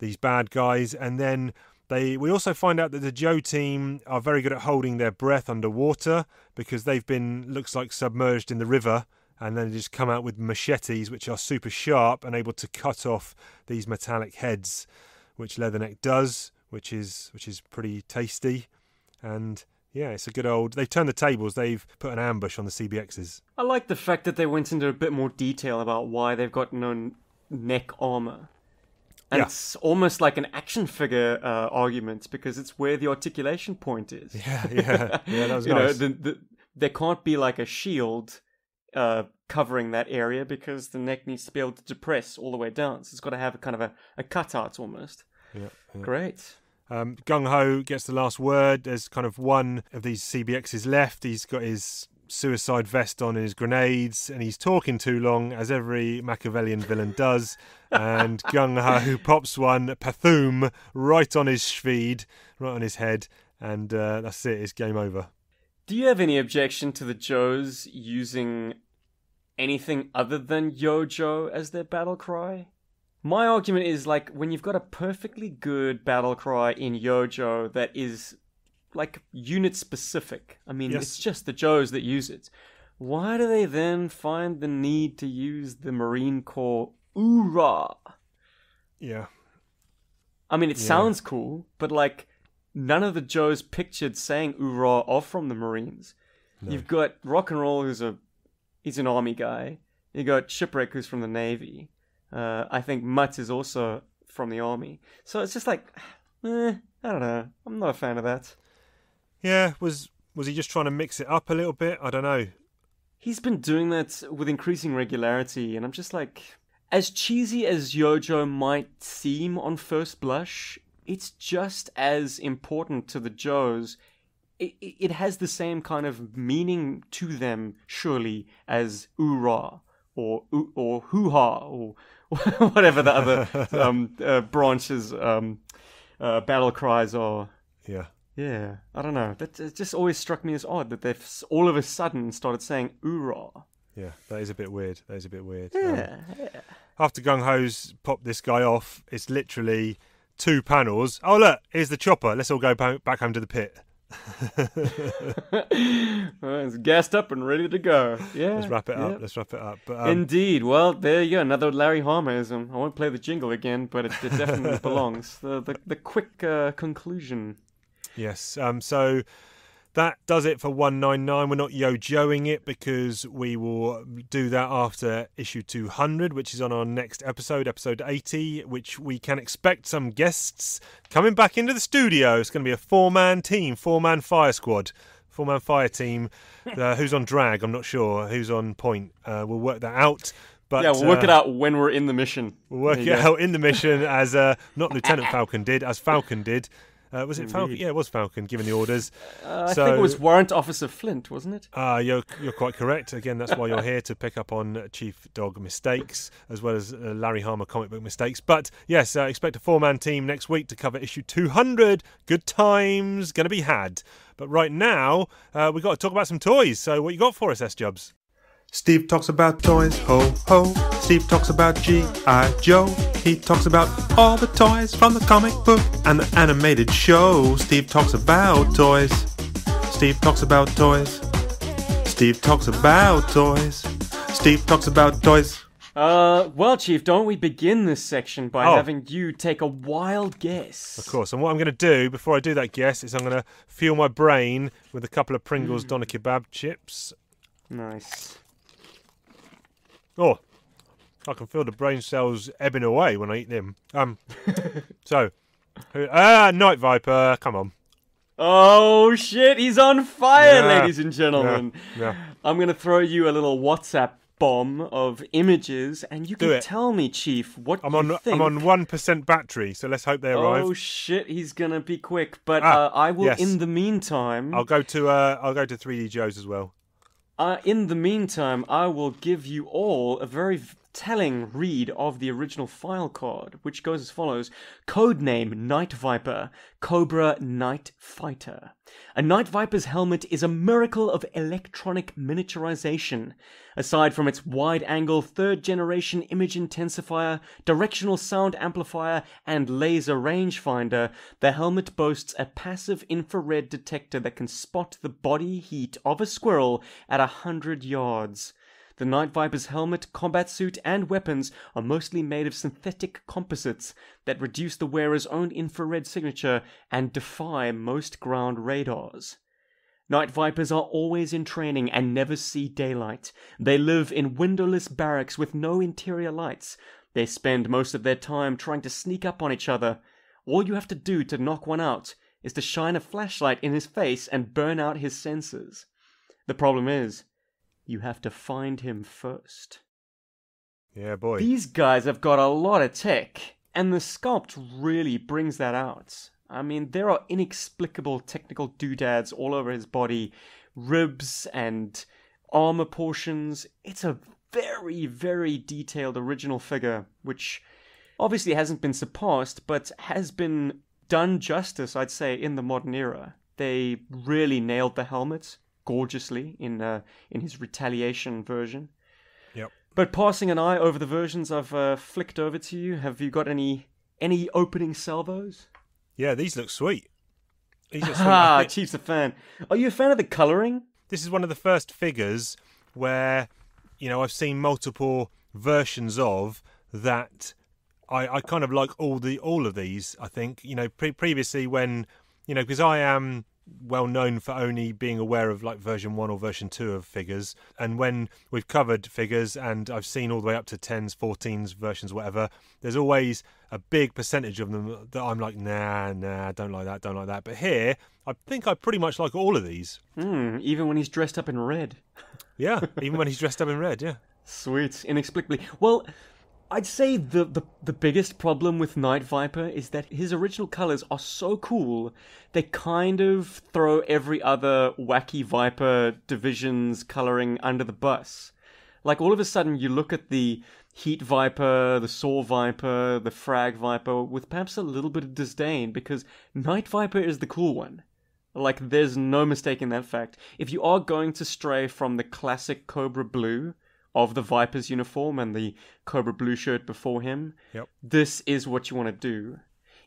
these bad guys. And then they we also find out that the Joe team are very good at holding their breath underwater because they've been looks like submerged in the river and then just come out with machetes which are super sharp and able to cut off these metallic heads, which Leatherneck does, which is which is pretty tasty, and yeah, it's a good old. They've turned the tables. They've put an ambush on the CBXs. I like the fact that they went into a bit more detail about why they've got no neck armor. And yeah. it's almost like an action figure uh, argument because it's where the articulation point is. Yeah, yeah, yeah. That was you nice. know, the, the, there can't be like a shield uh, covering that area because the neck needs to be able to depress all the way down. So it's got to have a kind of a, a cutout almost. Yeah, yeah. Great. Um, Gung Ho gets the last word. There's kind of one of these CBXs left. He's got his suicide vest on and his grenades, and he's talking too long, as every Machiavellian villain does. And Gung Ho pops one, Pathoom, right on his schvede, right on his head, and uh, that's it. It's game over. Do you have any objection to the Joes using anything other than Yojo as their battle cry? My argument is like when you've got a perfectly good battle cry in Yojo that is like unit specific. I mean, yes. it's just the Joes that use it. Why do they then find the need to use the Marine Corps oorah? Yeah. I mean, it yeah. sounds cool, but like none of the Joes pictured saying "Oorah" off from the Marines. No. You've got rock and roll, who's a he's an army guy. You got shipwreck, who's from the navy. Uh, I think Mutz is also from the army. So it's just like, eh, I don't know. I'm not a fan of that. Yeah, was was he just trying to mix it up a little bit? I don't know. He's been doing that with increasing regularity, and I'm just like, as cheesy as Yojo might seem on first blush, it's just as important to the Joes. It, it has the same kind of meaning to them, surely, as "ura" or or hoo ha or whatever the other um, uh, branches um, uh, battle cries are. Yeah. Yeah, I don't know. That it just always struck me as odd that they've all of a sudden started saying "ura." Yeah, that is a bit weird. That is a bit weird. Yeah. Um, yeah. After Gung Ho's popped this guy off, it's literally two panels. Oh look, here's the chopper. Let's all go back home to the pit. well, it's gassed up and ready to go. Yeah, let's wrap it yep. up. Let's wrap it up. But, um, Indeed. Well, there you go. Another Larry Harmerism. I won't play the jingle again, but it, it definitely belongs. The the, the quick uh, conclusion. Yes. Um. So that does it for 199. We're not yo joing it because we will do that after issue 200, which is on our next episode, episode 80, which we can expect some guests coming back into the studio. It's going to be a four man team, four man fire squad. Four man fire team. Uh, who's on drag? I'm not sure. Who's on point? Uh, we'll work that out. But, yeah, we'll work uh, it out when we're in the mission. We'll work it go. out in the mission as uh, not Lieutenant Falcon did, as Falcon did. Uh, was it Indeed. Falcon? Yeah, it was Falcon giving the orders. Uh, I think it was Warrant Officer Flint, wasn't it? Ah, uh, you're you're quite correct. Again, that's why you're here to pick up on Chief Dog mistakes as well as uh, Larry Harmer comic book mistakes. But yes, expect a four man team next week to cover issue 200. Good times going to be had. But right now, uh, we've got to talk about some toys. So, what you got for us, S Jobs? Steve talks about toys, ho ho. Steve talks about G.I. Joe. He talks about all the toys from the comic book and the animated show. Steve talks about toys. Steve talks about toys. Steve talks about toys. Steve talks about toys. Uh, well, Chief, don't we begin this section by oh. having you take a wild guess? Of course. And what I'm going to do before I do that guess is I'm going to fuel my brain with a couple of Pringles mm. doner kebab chips. Nice. Oh, I can feel the brain cells ebbing away when I eat them. Um, so, ah, uh, Night Viper, come on. Oh shit, he's on fire, yeah. ladies and gentlemen. Yeah. Yeah. I'm gonna throw you a little WhatsApp bomb of images, and you Do can it. tell me, Chief, what I'm on. Think. I'm on one percent battery, so let's hope they arrive. Oh shit, he's gonna be quick. But ah, uh, I will. Yes. In the meantime, I'll go to uh, I'll go to 3D Joe's as well. Uh, in the meantime, I will give you all a very telling read of the original file card, which goes as follows Code name Night Viper, Cobra Night Fighter. A Night Viper's helmet is a miracle of electronic miniaturization. Aside from its wide angle, third generation image intensifier, directional sound amplifier, and laser rangefinder, the helmet boasts a passive infrared detector that can spot the body heat of a squirrel at a 100 yards. The Night Viper's helmet, combat suit, and weapons are mostly made of synthetic composites that reduce the wearer's own infrared signature and defy most ground radars. Night Vipers are always in training and never see daylight. They live in windowless barracks with no interior lights. They spend most of their time trying to sneak up on each other. All you have to do to knock one out is to shine a flashlight in his face and burn out his senses. The problem is, you have to find him first. Yeah, boy. These guys have got a lot of tech, and the sculpt really brings that out. I mean, there are inexplicable technical doodads all over his body, ribs and armor portions. It's a very, very detailed original figure, which obviously hasn't been surpassed, but has been done justice, I'd say, in the modern era. They really nailed the helmet gorgeously in uh, in his retaliation version. Yep. But passing an eye over the versions I've uh, flicked over to you, have you got any any opening salvos? Yeah, these look sweet. These look sweet. ah, Chief's a fan. Are you a fan of the colouring? This is one of the first figures where you know I've seen multiple versions of that. I, I kind of like all the all of these. I think you know pre- previously when you know because I am well known for only being aware of like version one or version two of figures. And when we've covered figures and I've seen all the way up to 10s, 14s, versions, whatever, there's always a big percentage of them that I'm like, nah, nah, don't like that, don't like that. But here, I think I pretty much like all of these. Mm, even when he's dressed up in red. yeah, even when he's dressed up in red, yeah. Sweet, inexplicably. Well, I'd say the, the, the biggest problem with Night Viper is that his original colors are so cool, they kind of throw every other wacky Viper division's coloring under the bus. Like, all of a sudden, you look at the Heat Viper, the Saw Viper, the Frag Viper with perhaps a little bit of disdain because Night Viper is the cool one. Like, there's no mistaking that fact. If you are going to stray from the classic Cobra Blue, of the Vipers uniform and the Cobra blue shirt before him. Yep. This is what you want to do.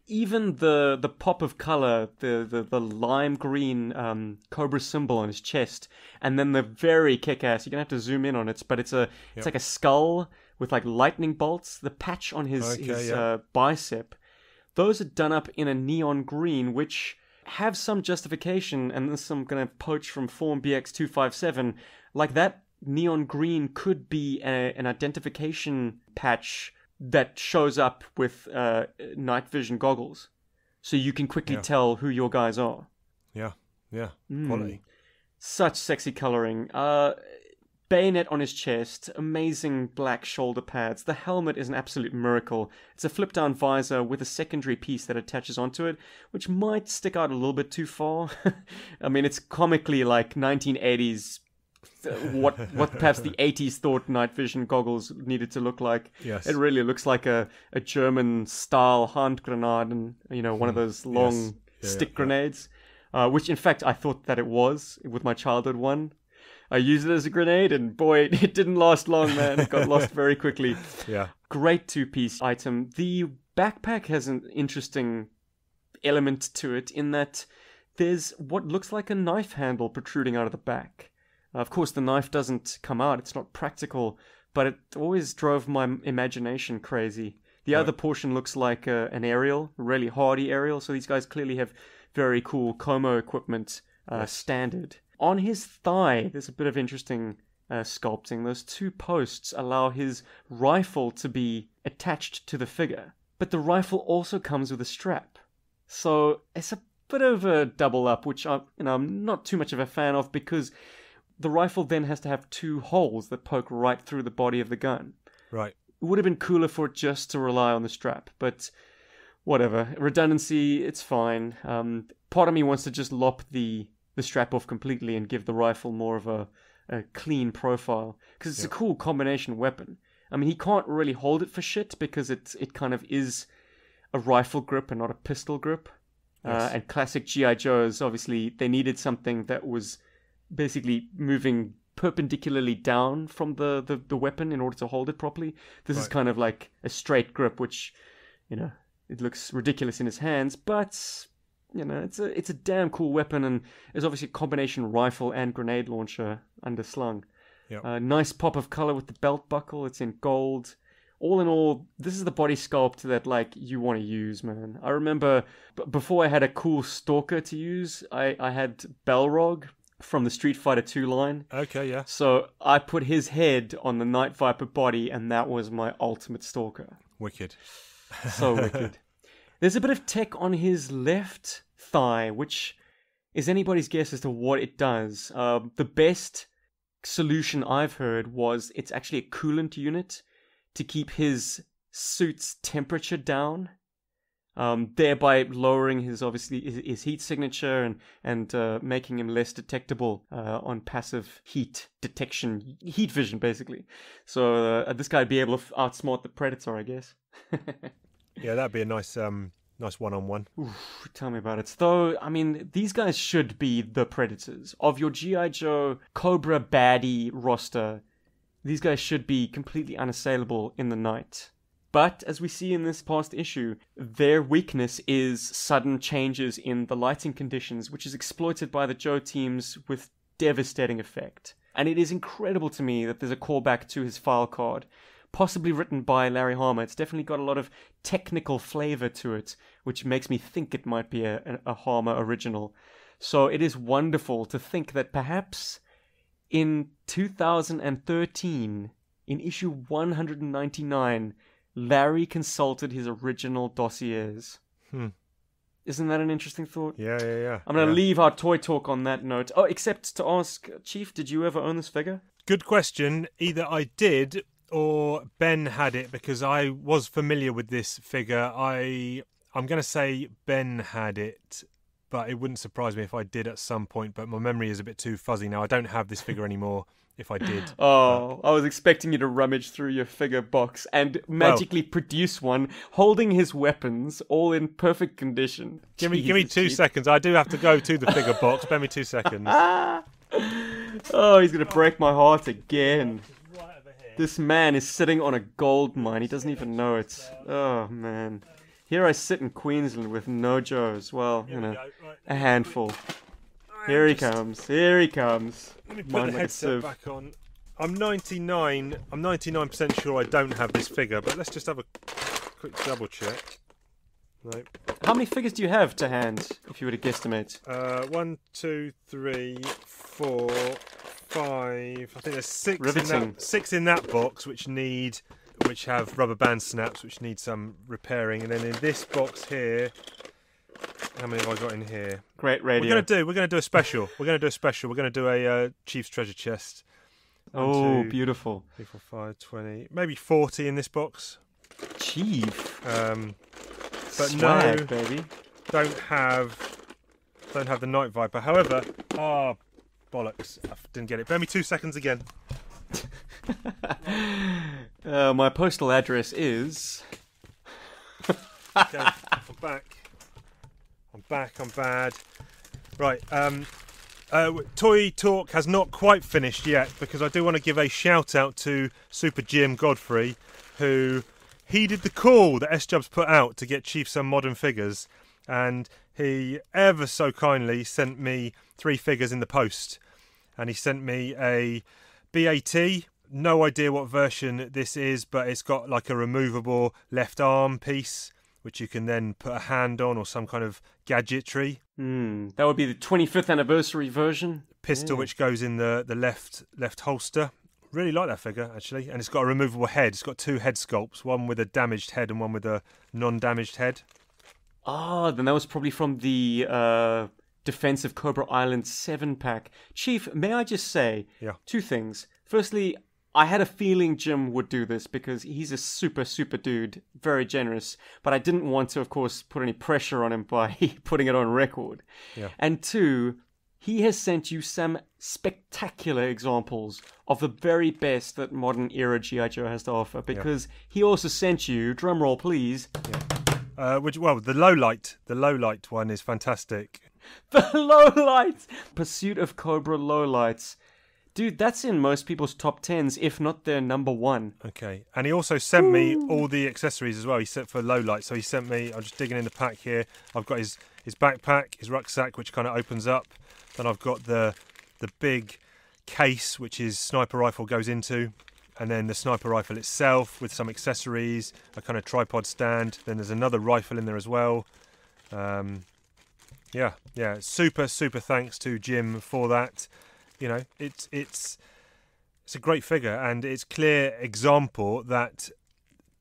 Even the the pop of color, the the, the lime green um, Cobra symbol on his chest, and then the very kick ass. You're gonna have to zoom in on it, but it's a yep. it's like a skull with like lightning bolts. The patch on his okay, his uh, bicep, those are done up in a neon green, which have some justification, and this I'm going to poach from Form BX257. Like that neon green could be a, an identification patch that shows up with uh, night vision goggles, so you can quickly yeah. tell who your guys are. Yeah, yeah, mm. quality. Such sexy coloring. Uh, bayonet on his chest, amazing black shoulder pads. The helmet is an absolute miracle. It's a flip down visor with a secondary piece that attaches onto it, which might stick out a little bit too far. I mean, it's comically like 1980s what what perhaps the 80s thought night vision goggles needed to look like. Yes. It really looks like a, a German style hand grenade and you know one of hmm. those long yes. yeah, stick yeah, grenades, yeah. Uh, which in fact I thought that it was with my childhood one. I used it as a grenade, and boy, it didn't last long, man. It got lost very quickly. Yeah. Great two piece item. The backpack has an interesting element to it in that there's what looks like a knife handle protruding out of the back. Of course, the knife doesn't come out, it's not practical, but it always drove my imagination crazy. The right. other portion looks like uh, an aerial, really hardy aerial, so these guys clearly have very cool Como equipment uh, standard. On his thigh, there's a bit of interesting uh, sculpting. Those two posts allow his rifle to be attached to the figure, but the rifle also comes with a strap. So it's a bit of a double up, which I'm, you know, I'm not too much of a fan of because the rifle then has to have two holes that poke right through the body of the gun. Right. It would have been cooler for it just to rely on the strap, but whatever. Redundancy, it's fine. Um, part of me wants to just lop the the strap off completely and give the rifle more of a, a clean profile because it's a cool combination weapon. I mean, he can't really hold it for shit because it it kind of is a rifle grip and not a pistol grip. Uh, yes. Uh, and classic GI Joes, obviously, they needed something that was basically moving perpendicularly down from the, the, the weapon in order to hold it properly. This right. is kind of like a straight grip, which, you know, it looks ridiculous in his hands, but you know, it's a it's a damn cool weapon, and it's obviously a combination rifle and grenade launcher underslung. Yep. Uh, nice pop of color with the belt buckle. It's in gold. All in all, this is the body sculpt that like you want to use, man. I remember b- before I had a cool stalker to use, I I had Belrog, from the Street Fighter 2 line. Okay, yeah. So I put his head on the Night Viper body, and that was my ultimate stalker. Wicked. So wicked. There's a bit of tech on his left thigh, which is anybody's guess as to what it does. Uh, the best solution I've heard was it's actually a coolant unit to keep his suit's temperature down um, thereby lowering his obviously his, heat signature and and uh, making him less detectable uh, on passive heat detection, heat vision basically. So uh, this guy would be able to outsmart the predator, I guess. yeah, that'd be a nice um, nice one on one. Tell me about it. Though, I mean, these guys should be the predators of your GI Joe Cobra baddie roster. These guys should be completely unassailable in the night. But as we see in this past issue, their weakness is sudden changes in the lighting conditions, which is exploited by the Joe teams with devastating effect. And it is incredible to me that there's a callback to his file card, possibly written by Larry Harmer. It's definitely got a lot of technical flavor to it, which makes me think it might be a, a Harmer original. So it is wonderful to think that perhaps in 2013, in issue 199, Larry consulted his original dossiers. Hmm. Isn't that an interesting thought? Yeah, yeah, yeah. I'm going to yeah. leave our toy talk on that note. Oh, except to ask, Chief, did you ever own this figure? Good question. Either I did or Ben had it because I was familiar with this figure. I I'm going to say Ben had it, but it wouldn't surprise me if I did at some point, but my memory is a bit too fuzzy now. I don't have this figure anymore if I did. Oh, I was expecting you to rummage through your figure box and magically well, produce one holding his weapons all in perfect condition. Give me Jesus give me 2 seconds. I do have to go to the figure box. Spare me 2 seconds. oh, he's going to break my heart again. This man is sitting on a gold mine. He doesn't even know it. Oh, man. Here I sit in Queensland with no as well, you know, a handful. Here he just... comes. Here he comes. Let me put the like headset back on. I'm 99. I'm 99% sure I don't have this figure, but let's just have a quick double check. Nope. How many figures do you have to hand, if you were to guesstimate? Uh, one, two, three, four, five. I think there's six. In that, six in that box, which need, which have rubber band snaps, which need some repairing, and then in this box here, how many have I got in here? Great radio. We're gonna do. We're gonna do a special. we're gonna do a special. We're gonna do a uh, Chiefs treasure chest. Oh, beautiful. Three, four, five, 20, maybe forty in this box. Chief. Um, but Swag, no, baby. Don't have, don't have the night viper. However, ah, oh, bollocks! I didn't get it. Bear me two seconds again. uh, my postal address is. okay, I'm back back, I'm bad. Right, um, uh, Toy Talk has not quite finished yet because I do want to give a shout out to Super Jim Godfrey who heeded the call that S Jobs put out to get Chiefs some modern figures and he ever so kindly sent me three figures in the post and he sent me a BAT. No idea what version this is, but it's got like a removable left arm piece which you can then put a hand on or some kind of gadgetry. Mm, that would be the 25th anniversary version. Pistol which goes in the, the left left holster. Really like that figure actually, and it's got a removable head. It's got two head sculpts, one with a damaged head and one with a non-damaged head. Ah, oh, then that was probably from the uh, Defense of Cobra Island seven pack. Chief, may I just say yeah. two things? Firstly, I had a feeling Jim would do this because he's a super, super dude, very generous, but I didn't want to, of course, put any pressure on him by putting it on record. Yeah. And two, he has sent you some spectacular examples of the very best that modern era G.I. Joe has to offer because yeah. he also sent you, drumroll please. Yeah. Uh, which well, the low light, the low light one is fantastic. The low light pursuit of Cobra low lights Dude, that's in most people's top tens, if not their number one. Okay. And he also sent Ooh. me all the accessories as well. He sent for low light. So he sent me, I'm just digging in the pack here. I've got his, his backpack, his rucksack, which kind of opens up. Then I've got the the big case, which his sniper rifle goes into. And then the sniper rifle itself with some accessories, a kind of tripod stand. Then there's another rifle in there as well. Um, yeah, yeah. Super, super thanks to Jim for that. You know, it's it's it's a great figure, and it's clear example that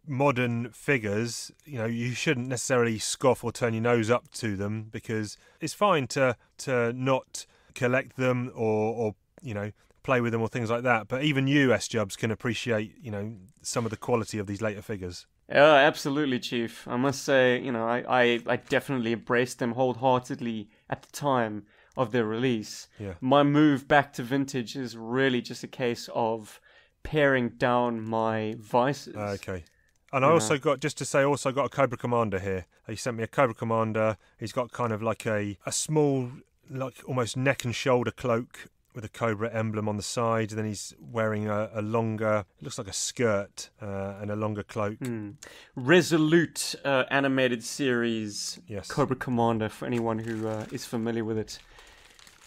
modern figures, you know, you shouldn't necessarily scoff or turn your nose up to them because it's fine to to not collect them or or you know play with them or things like that. But even you, S jobs can appreciate you know some of the quality of these later figures. Yeah, absolutely, Chief. I must say, you know, I I, I definitely embraced them wholeheartedly at the time of their release. Yeah. My move back to vintage is really just a case of paring down my vices. Uh, okay. And I also got just to say, also got a Cobra Commander here. He sent me a Cobra Commander. He's got kind of like a a small, like almost neck and shoulder cloak with a Cobra emblem on the side. And then he's wearing a, a longer, looks like a skirt uh, and a longer cloak. Mm. Resolute uh, animated series, yes. Cobra Commander. For anyone who uh, is familiar with it,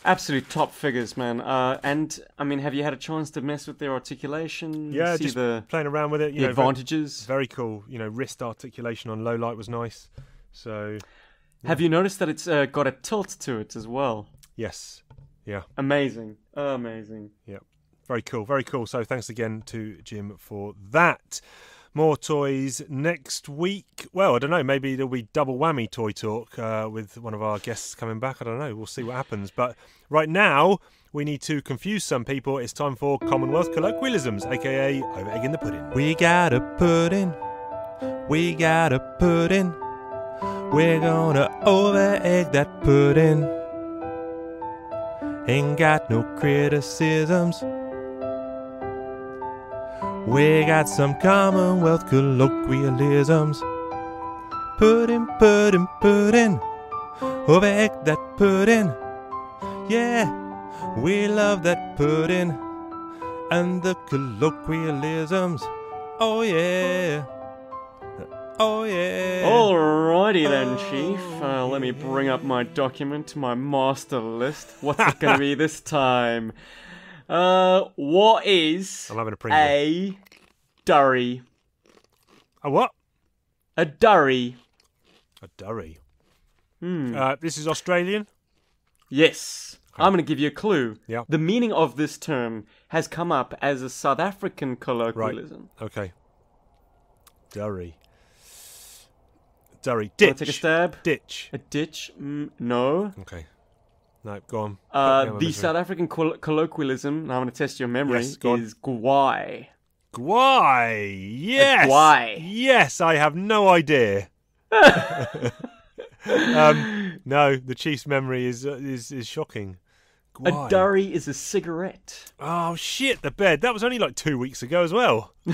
absolute top figures, man. Uh, and I mean, have you had a chance to mess with their articulation? Yeah, just the, playing around with it. You the know, advantages. Very, very, cool. You know, wrist articulation on low light was nice. So, yeah. have you noticed that it's uh, got a tilt to it as well? Yes. Yeah. Amazing. Amazing. Yep. Very cool. Very cool. So, thanks again to Jim for that more toys next week. Well, I don't know. Maybe there'll be double whammy toy talk uh, with one of our guests coming back. I don't know. We'll see what happens. But right now, we need to confuse some people. It's time for Commonwealth colloquialisms, aka over egg in the pudding. We got a pudding. We got a pudding. We're gonna over egg that pudding. Ain't got no criticisms. We got some Commonwealth colloquialisms. in, put in. Over egg that pudding? Yeah, we love that pudding. And the colloquialisms. Oh yeah. Oh yeah. Alrighty then, oh, Chief. Uh, let me bring up my document, my master list. What's it gonna be this time? Uh, what is I'm having a, Pringle. a durry? A what? A durry. A durry. Hmm. Uh, this is Australian. Yes. I'm going to give you a clue. Yeah. The meaning of this term has come up as a South African colloquialism. Right. Okay. Durry. Durry. Ditch. take a stab. Ditch. A ditch. Mm, no. Okay no, go on. Uh, the South African coll- colloquialism, I'm going to test your memory, yes, is guai. Guai, yes. Guai. Yes, I have no idea. um, no, the Chief's memory is uh, is, is shocking. Guai. A durry is a cigarette. Oh, shit, the bed. That was only like two weeks ago as well.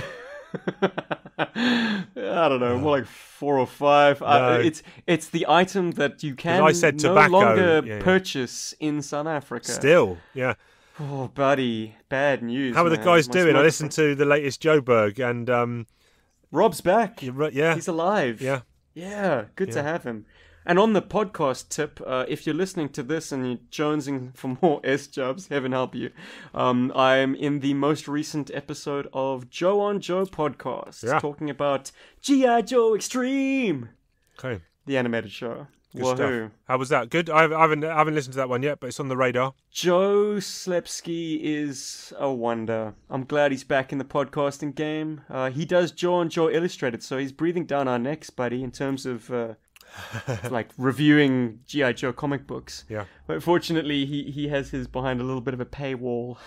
I don't know, more like four or five. No. it's it's the item that you can I said tobacco. no longer yeah, yeah. purchase in South Africa. Still, yeah. Oh, buddy, bad news. How are man. the guys My doing? I listened to the latest Joe Berg and um, Rob's back. Yeah, he's alive. Yeah, yeah, good yeah. to have him. And on the podcast tip, uh, if you're listening to this and you're jonesing for more S jobs, heaven help you. Um, I'm in the most recent episode of Joe on Joe podcast, yeah. talking about G.I. Joe Extreme. Okay. The animated show. Good Stuff. How was that? Good. I haven't, I haven't listened to that one yet, but it's on the radar. Joe Slepsky is a wonder. I'm glad he's back in the podcasting game. Uh, he does Joe on Joe Illustrated, so he's breathing down our necks, buddy, in terms of uh, like reviewing GI Joe comic books. Yeah. But fortunately, he he has his behind a little bit of a paywall.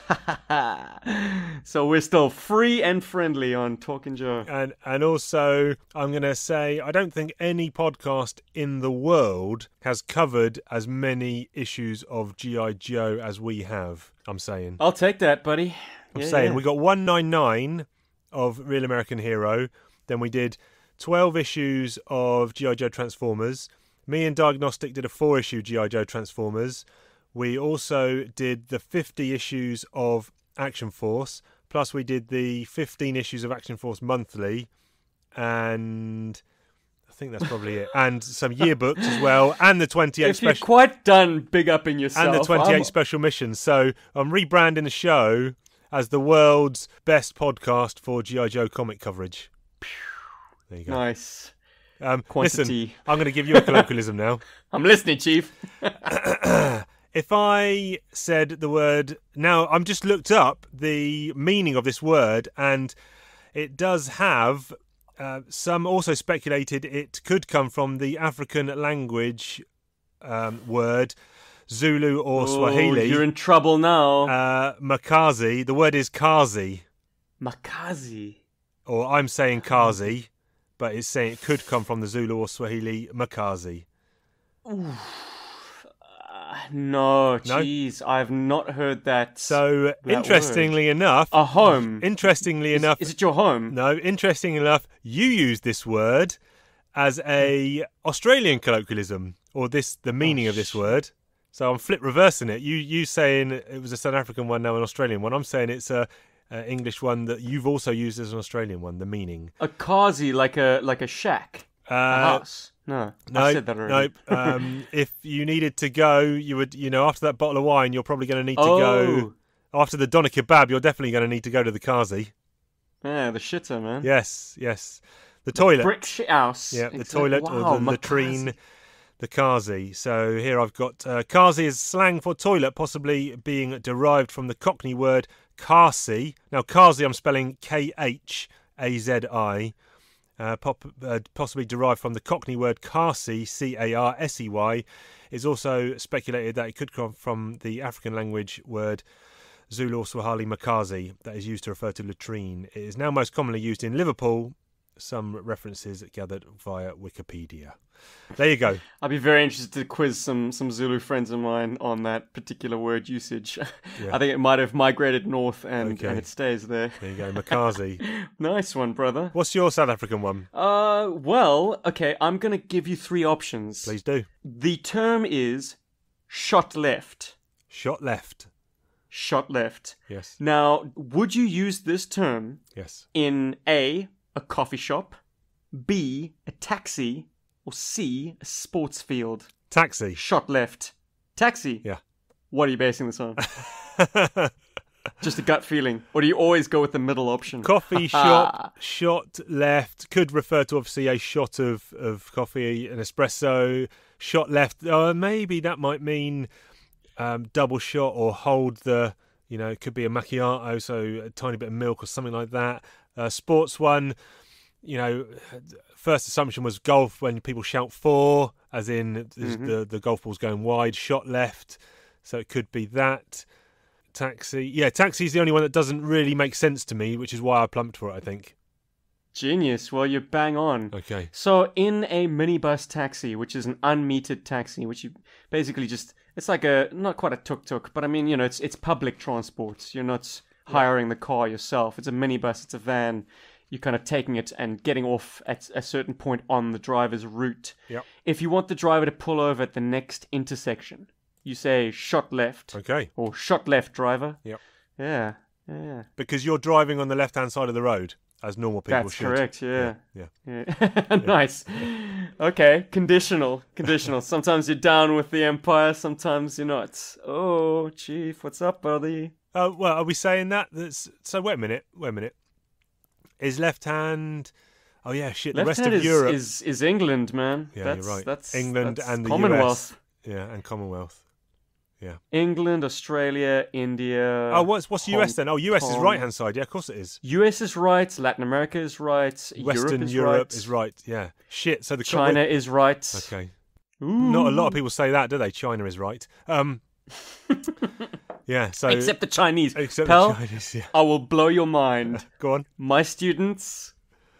so we're still free and friendly on Talking Joe. And and also, I'm going to say I don't think any podcast in the world has covered as many issues of GI Joe as we have. I'm saying. I'll take that, buddy. I'm yeah, saying yeah. we got 199 of Real American Hero. Then we did 12 issues of G.I. Joe Transformers. Me and Diagnostic did a four issue G.I. Joe Transformers. We also did the 50 issues of Action Force, plus we did the 15 issues of Action Force monthly, and I think that's probably it. And some yearbooks as well, and the 28 if special. You're quite done big up in yourself. And the 28 I'm... special missions. So I'm rebranding the show as the world's best podcast for GI Joe comic coverage. There you go. Nice. Um, Quantity. Listen, I'm going to give you a colloquialism now. I'm listening, Chief. if I said the word now, I'm just looked up the meaning of this word, and it does have. Uh, some also speculated it could come from the African language um, word Zulu or oh, Swahili. you're in trouble now. Uh, Makazi. The word is Kazi. Makazi. Or I'm saying Kazi but it's saying it could come from the Zulu or Swahili Makazi. Uh, no, jeez, no? I've not heard that. So, that interestingly word. enough, a home. Interestingly is, enough, is it your home? No, interestingly enough, you use this word as a Australian colloquialism, or this the oh, meaning oh, of this word. So I'm flip reversing it. You you saying it was a South African one, now an Australian one. I'm saying it's a uh, English one that you've also used as an Australian one. The meaning a kazi, like a like a shack, uh, a house. No, I said that um, if you needed to go, you would, you know, after that bottle of wine, you're probably going to need to oh. go. After the doner kebab, you're definitely going to need to go to the kazi. Yeah, the shitter, man. Yes, yes. The, the toilet. Brick shit house. Yeah, the toilet wow, or the latrine. Kazi the Kazi. So here I've got uh, Kazi is slang for toilet, possibly being derived from the Cockney word Karsi. Now, Karsi, I'm spelling K H A Z I, uh, pop, uh, possibly derived from the Cockney word Karsi, C A R S E Y. It's also speculated that it could come from the African language word Zulu or Swahili Makazi, that is used to refer to latrine. It is now most commonly used in Liverpool some references gathered via Wikipedia. There you go. I'd be very interested to quiz some some Zulu friends of mine on that particular word usage. Yeah. I think it might have migrated north and, okay. and it stays there. There you go, Makazi. nice one, brother. What's your South African one? Uh, well, okay, I'm gonna give you three options. Please do. The term is shot left. Shot left shot left. Yes. Now, would you use this term yes. in A, a coffee shop, B, a taxi, or C, a sports field? Taxi. Shot left. Taxi? Yeah. What are you basing this on? Just a gut feeling. Or do you always go with the middle option? Coffee shop, shot left, could refer to obviously a shot of, of coffee, an espresso, shot left. Uh, maybe that might mean um, double shot or hold the, you know, it could be a macchiato, so a tiny bit of milk or something like that. Uh, sports one, you know, first assumption was golf when people shout four, as in mm-hmm. the the golf ball's going wide, shot left, so it could be that. Taxi, yeah, taxi is the only one that doesn't really make sense to me, which is why I plumped for it. I think. Genius. Well, you're bang on. Okay. So, in a minibus taxi, which is an unmetered taxi, which you basically just, it's like a, not quite a tuk tuk, but I mean, you know, it's it's public transport. You're not hiring the car yourself. It's a minibus, it's a van. You're kind of taking it and getting off at a certain point on the driver's route. Yep. If you want the driver to pull over at the next intersection, you say shot left. Okay. Or shot left, driver. Yep. Yeah. Yeah. Because you're driving on the left hand side of the road, as normal people That's should. correct, yeah. Yeah. yeah. yeah. nice. Okay. Conditional. Conditional. sometimes you're down with the Empire, sometimes you're not. Oh, Chief, what's up, buddy? Uh, well, are we saying that? That's so. Wait a minute. Wait a minute. Is left hand? Oh yeah, shit. Left the rest hand of is, Europe is is England, man. Yeah, that's, you're right. That's England that's and the Commonwealth. US. Yeah, and Commonwealth. Yeah. England, Australia, India. Oh, what's what's Hong US then? Oh, US Kong. is right hand side. Yeah, of course it is. US is right. Latin America is right. Western Europe is, Europe right. is right. Yeah. Shit. So the China co- is right. Okay. Ooh. Not a lot of people say that, do they? China is right. Um, yeah, so except the Chinese. Except Pearl, the Chinese. Yeah. I will blow your mind. Go on. My students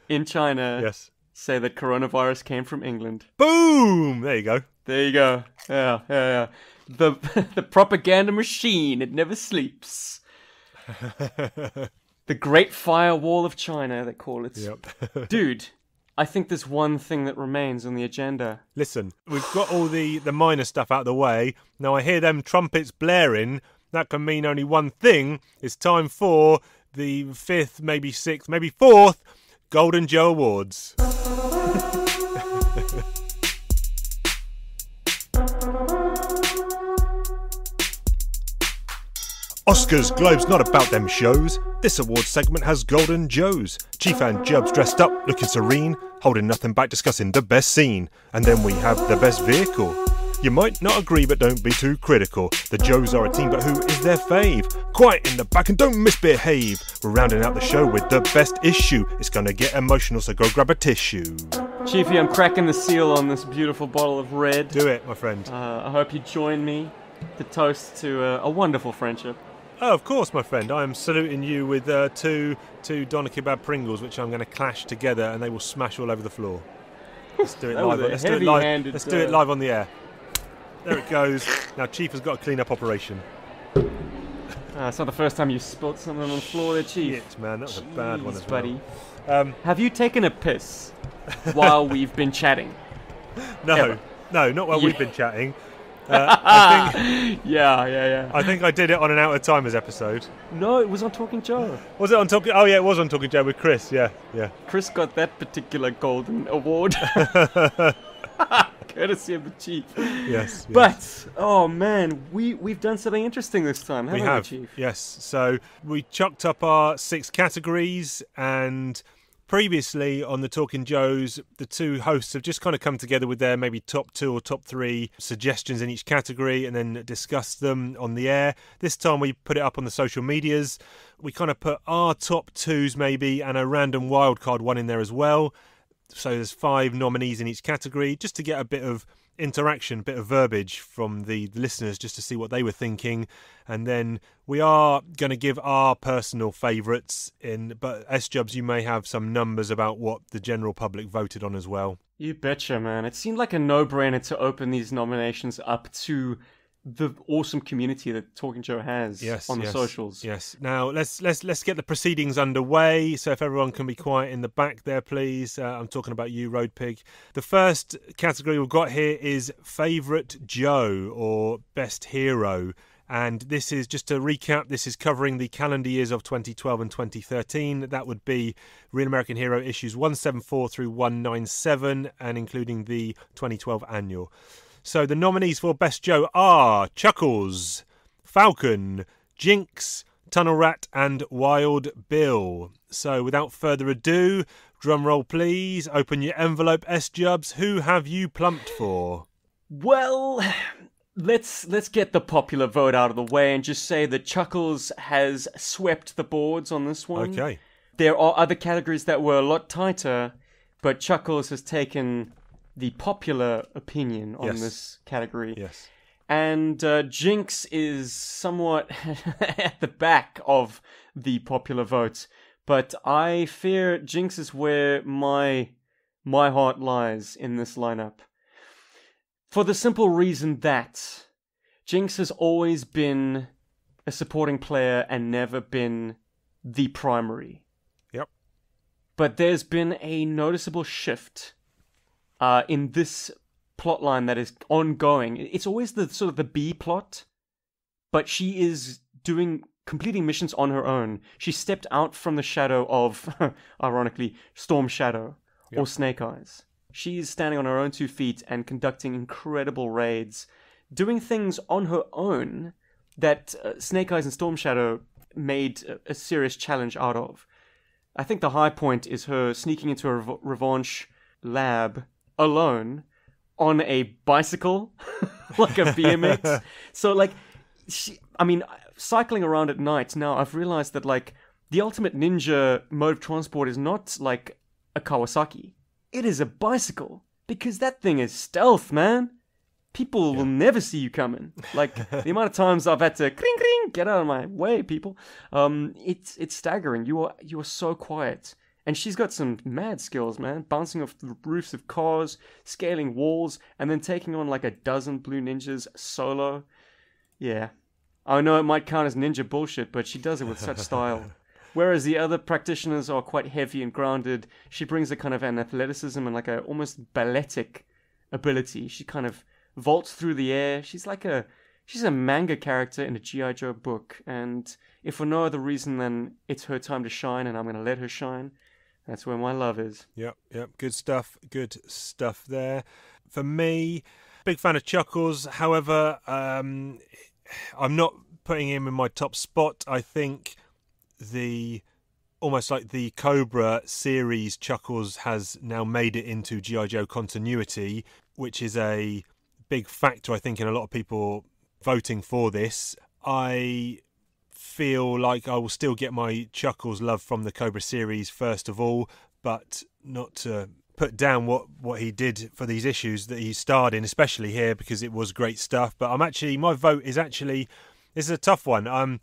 in China yes. say that coronavirus came from England. Boom! There you go. There you go. Yeah, yeah, yeah. The the propaganda machine, it never sleeps. the Great Firewall of China, they call it. Yep. Dude, I think there's one thing that remains on the agenda. Listen, we've got all the, the minor stuff out of the way. Now I hear them trumpets blaring. That can mean only one thing. It's time for the fifth, maybe sixth, maybe fourth Golden Joe Awards. Oscars, Globes, not about them shows. This award segment has Golden Joes. Chief and Jubs dressed up, looking serene, holding nothing back, discussing the best scene. And then we have the best vehicle. You might not agree, but don't be too critical. The Joes are a team, but who is their fave? Quiet in the back and don't misbehave. We're rounding out the show with the best issue. It's gonna get emotional, so go grab a tissue. Chiefy, I'm cracking the seal on this beautiful bottle of red. Do it, my friend. Uh, I hope you join me to toast to a, uh, a wonderful friendship. Oh, of course, my friend. I am saluting you with uh, two two doner kebab Pringles, which I'm going to clash together, and they will smash all over the floor. Let's do it live. Let's do it live. Let's do it uh, live on the air. There it goes. now Chief has got a clean-up operation. Ah, it's not the first time you spilt something on the floor there, Chief. Shit, man, that was Jeez, a bad one as well. buddy. Um, Have you taken a piss while we've been chatting? No, Ever? no, not while yeah. we've been chatting. Uh, think, yeah, yeah, yeah. I think I did it on an Out of Timers episode. No, it was on Talking Joe. Was it on Talking? Oh yeah, it was on Talking Joe with Chris. Yeah, yeah. Chris got that particular golden award. courtesy of the chief. Yes, yes, But oh man, we we've done something interesting this time, haven't we, have, we, chief? Yes. So we chucked up our six categories and previously on the Talking Joes, the two hosts have just kind of come together with their maybe top two or top three suggestions in each category and then discuss them on the air. This time we put it up on the social medias. We kind of put our top twos maybe and a random wildcard one in there as well. So there's five nominees in each category just to get a bit of interaction, bit of verbiage from the listeners just to see what they were thinking, and then we are going to give our personal favourites in. But S Jobs, you may have some numbers about what the general public voted on as well. You betcha, man! It seemed like a no-brainer to open these nominations up to the awesome community that Talking Joe has yes, on the yes, socials. Yes. Now let's let's let's get the proceedings underway. So if everyone can be quiet in the back there, please. Uh, I'm talking about you, Road Pig. The first category we've got here is favorite Joe or best hero. And this is just to recap. This is covering the calendar years of 2012 and 2013. That would be Real American Hero issues 174 through 197, and including the 2012 annual. So the nominees for Best Joe are Chuckles, Falcon, Jinx, Tunnel Rat, and Wild Bill. So without further ado, drum roll please, open your envelope, S Jubs. Who have you plumped for? Well, let's let's get the popular vote out of the way and just say that Chuckles has swept the boards on this one. Okay. There are other categories that were a lot tighter, but Chuckles has taken the popular opinion on yes. this category. Yes. And uh, Jinx is somewhat at the back of the popular vote, but I fear Jinx is where my my heart lies in this lineup. For the simple reason that Jinx has always been a supporting player and never been the primary. Yep. But there's been a noticeable shift uh, in this plot line that is ongoing. It's always the sort of the B plot, but she is doing completing missions on her own. She stepped out from the shadow of, ironically, Storm Shadow yep. or Snake Eyes. She is standing on her own two feet and conducting incredible raids, doing things on her own that uh, Snake Eyes and Storm Shadow made a, a, serious challenge out of. I think the high point is her sneaking into a rev- revanche lab alone on a bicycle, like a BMX. so like, she, I mean, cycling around at night. Now I've realized that like the ultimate ninja mode of transport is not like a Kawasaki. It is a bicycle because that thing is stealth, man. People yeah. will never see you coming. Like the amount of times I've had to cring cring get out of my way, people. Um, it's it's staggering. You are you are so quiet and she's got some mad skills, man. Bouncing off the roofs of cars, scaling walls, and then taking on like a dozen blue ninjas solo. Yeah. I know it might count as ninja bullshit, but she does it with such style. Whereas the other practitioners are quite heavy and grounded, she brings a kind of an athleticism and like a almost balletic ability. She kind of vaults through the air. She's like a she's a manga character in a GI Joe book, and if for no other reason than it's her time to shine and I'm going to let her shine, that's where my love is. Yep, yep. Good stuff. Good stuff there. For me, big fan of Chuckles. However, um, I'm not putting him in my top spot. I think the almost like the Cobra series Chuckles has now made it into G.I. Joe continuity, which is a big factor, I think, in a lot of people voting for this. I feel like I will still get my chuckles love from the Cobra series first of all, but not to put down what what he did for these issues that he starred in, especially here because it was great stuff. But I'm actually my vote is actually this is a tough one. Um,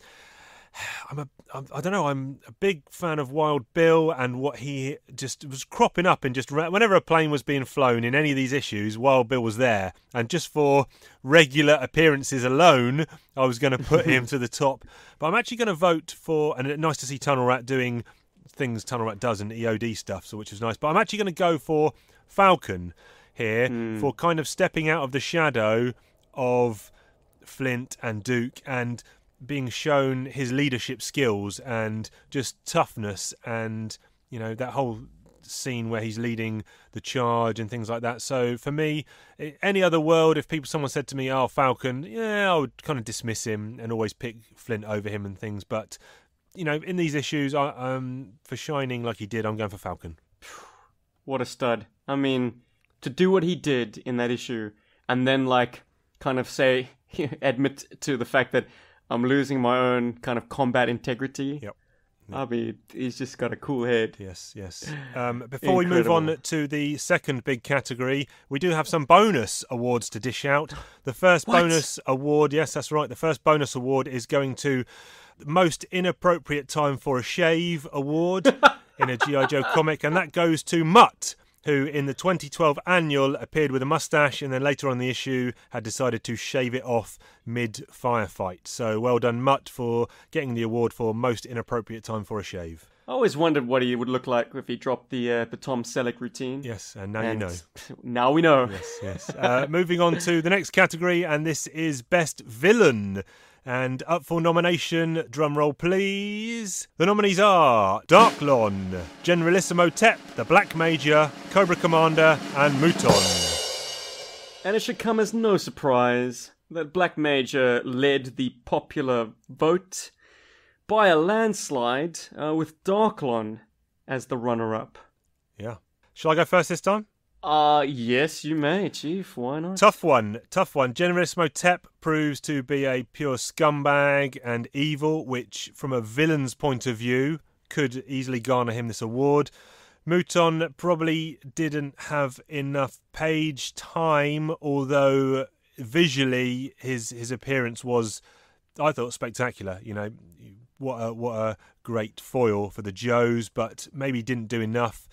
I'm a I don't know. I'm a big fan of Wild Bill and what he just was cropping up and just whenever a plane was being flown in any of these issues, Wild Bill was there. And just for regular appearances alone, I was going to put him to the top. But I'm actually going to vote for, and it's nice to see Tunnel Rat doing things Tunnel Rat does and EOD stuff, so which is nice. But I'm actually going to go for Falcon here mm. for kind of stepping out of the shadow of Flint and Duke and being shown his leadership skills and just toughness and you know that whole scene where he's leading the charge and things like that. So for me, any other world, if people someone said to me, "Oh, Falcon," yeah, I would kind of dismiss him and always pick Flint over him and things. But you know, in these issues, I, um, for shining like he did, I'm going for Falcon. What a stud! I mean, to do what he did in that issue, and then like kind of say admit to the fact that I'm losing my own kind of combat integrity. Yep. I mean, he's just got a cool head. Yes, yes. Um, before we move on to the second big category, we do have some bonus awards to dish out. The first what? bonus award, yes, that's right. The first bonus award is going to most inappropriate time for a shave award in a GI Joe comic, and that goes to Mutt who in the 2012 annual appeared with a mustache and then later on the issue had decided to shave it off mid firefight. So well done, Mutt, for getting the award for most inappropriate time for a shave. I always wondered what he would look like if he dropped the uh, the Tom Selleck routine. Yes, and now and you know. Now we know. Yes, yes. uh, moving on to the next category, and this is best villain. And up for nomination, drumroll please. The nominees are Darklon, Generalissimo Tep, the Black Major, Cobra Commander, and Muton. And it should come as no surprise that Black Major led the popular vote by a landslide uh, with Darklon as the runner up. Yeah. Shall I go first this time? Uh, yes, you may, Chief. Why not? Tough one. Tough one. Generous Motep proves to be a pure scumbag and evil, which, from a villain's point of view, could easily garner him this award. Mouton probably didn't have enough page time, although visually his his appearance was, I thought, spectacular. You know, what a, what a great foil for the Joes, but maybe didn't do enough.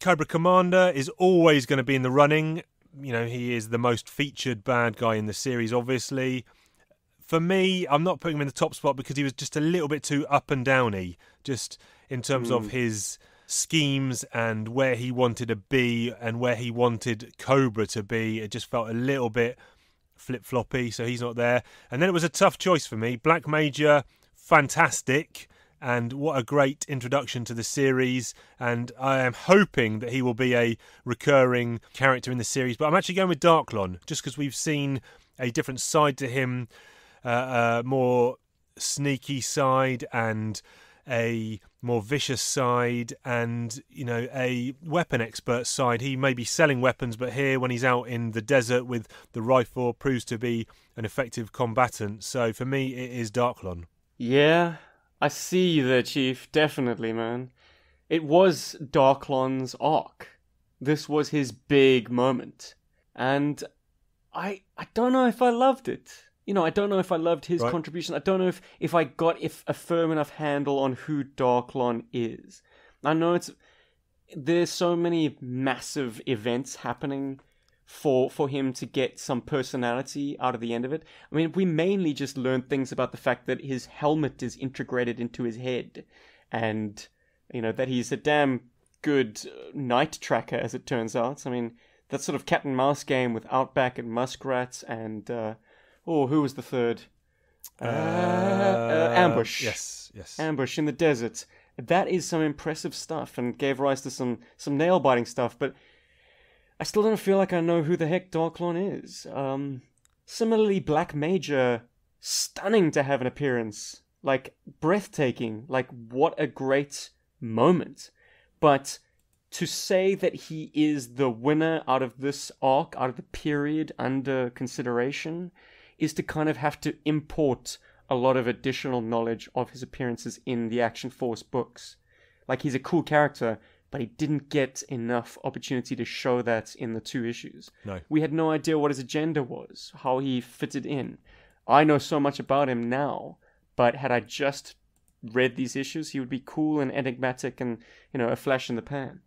Cobra Commander is always going to be in the running. You know, he is the most featured bad guy in the series, obviously. For me, I'm not putting him in the top spot because he was just a little bit too up and downy, just in terms mm. of hmm. his schemes and where he wanted to be and where he wanted Cobra to be. It just felt a little bit flip floppy, so he's not there. And then it was a tough choice for me. Black Major, fantastic and what a great introduction to the series. And I am hoping that he will be a recurring character in the series. But I'm actually going with Darklon just because we've seen a different side to him, uh, uh, more sneaky side and a more vicious side and you know a weapon expert side he may be selling weapons but here when he's out in the desert with the rifle proves to be an effective combatant so for me it is darklon yeah I see you there, Chief. Definitely, man. It was Darklon's arc. This was his big moment. And I I don't know if I loved it. You know, I don't know if I loved his right. contribution. I don't know if, if I got if a firm enough handle on who Darklon is. I know it's there's so many massive events happening for for him to get some personality out of the end of it. I mean, we mainly just learned things about the fact that his helmet is integrated into his head, and you know that he's a damn good uh, night tracker, as it turns out. I mean, that sort of cat and mouse game with Outback and Muskrats and uh, oh, who was the third? Uh, uh, uh ambush. Yes, yes. Ambush in the desert. That is some impressive stuff, and gave rise to some some nail biting stuff, but I still don't feel like I know who the heck Darklon is. Um, similarly, Black Major, stunning to have an appearance, like breathtaking, like what a great moment. But to say that he is the winner out of this arc, out of the period under consideration, is to kind of have to import a lot of additional knowledge of his appearances in the Action Force books. Like he's a cool character, but he didn't get enough opportunity to show that in the two issues. No. We had no idea what his agenda was, how he fitted in. I know so much about him now, but had I just read these issues, he would be cool and enigmatic and, you know, a flash in the pan.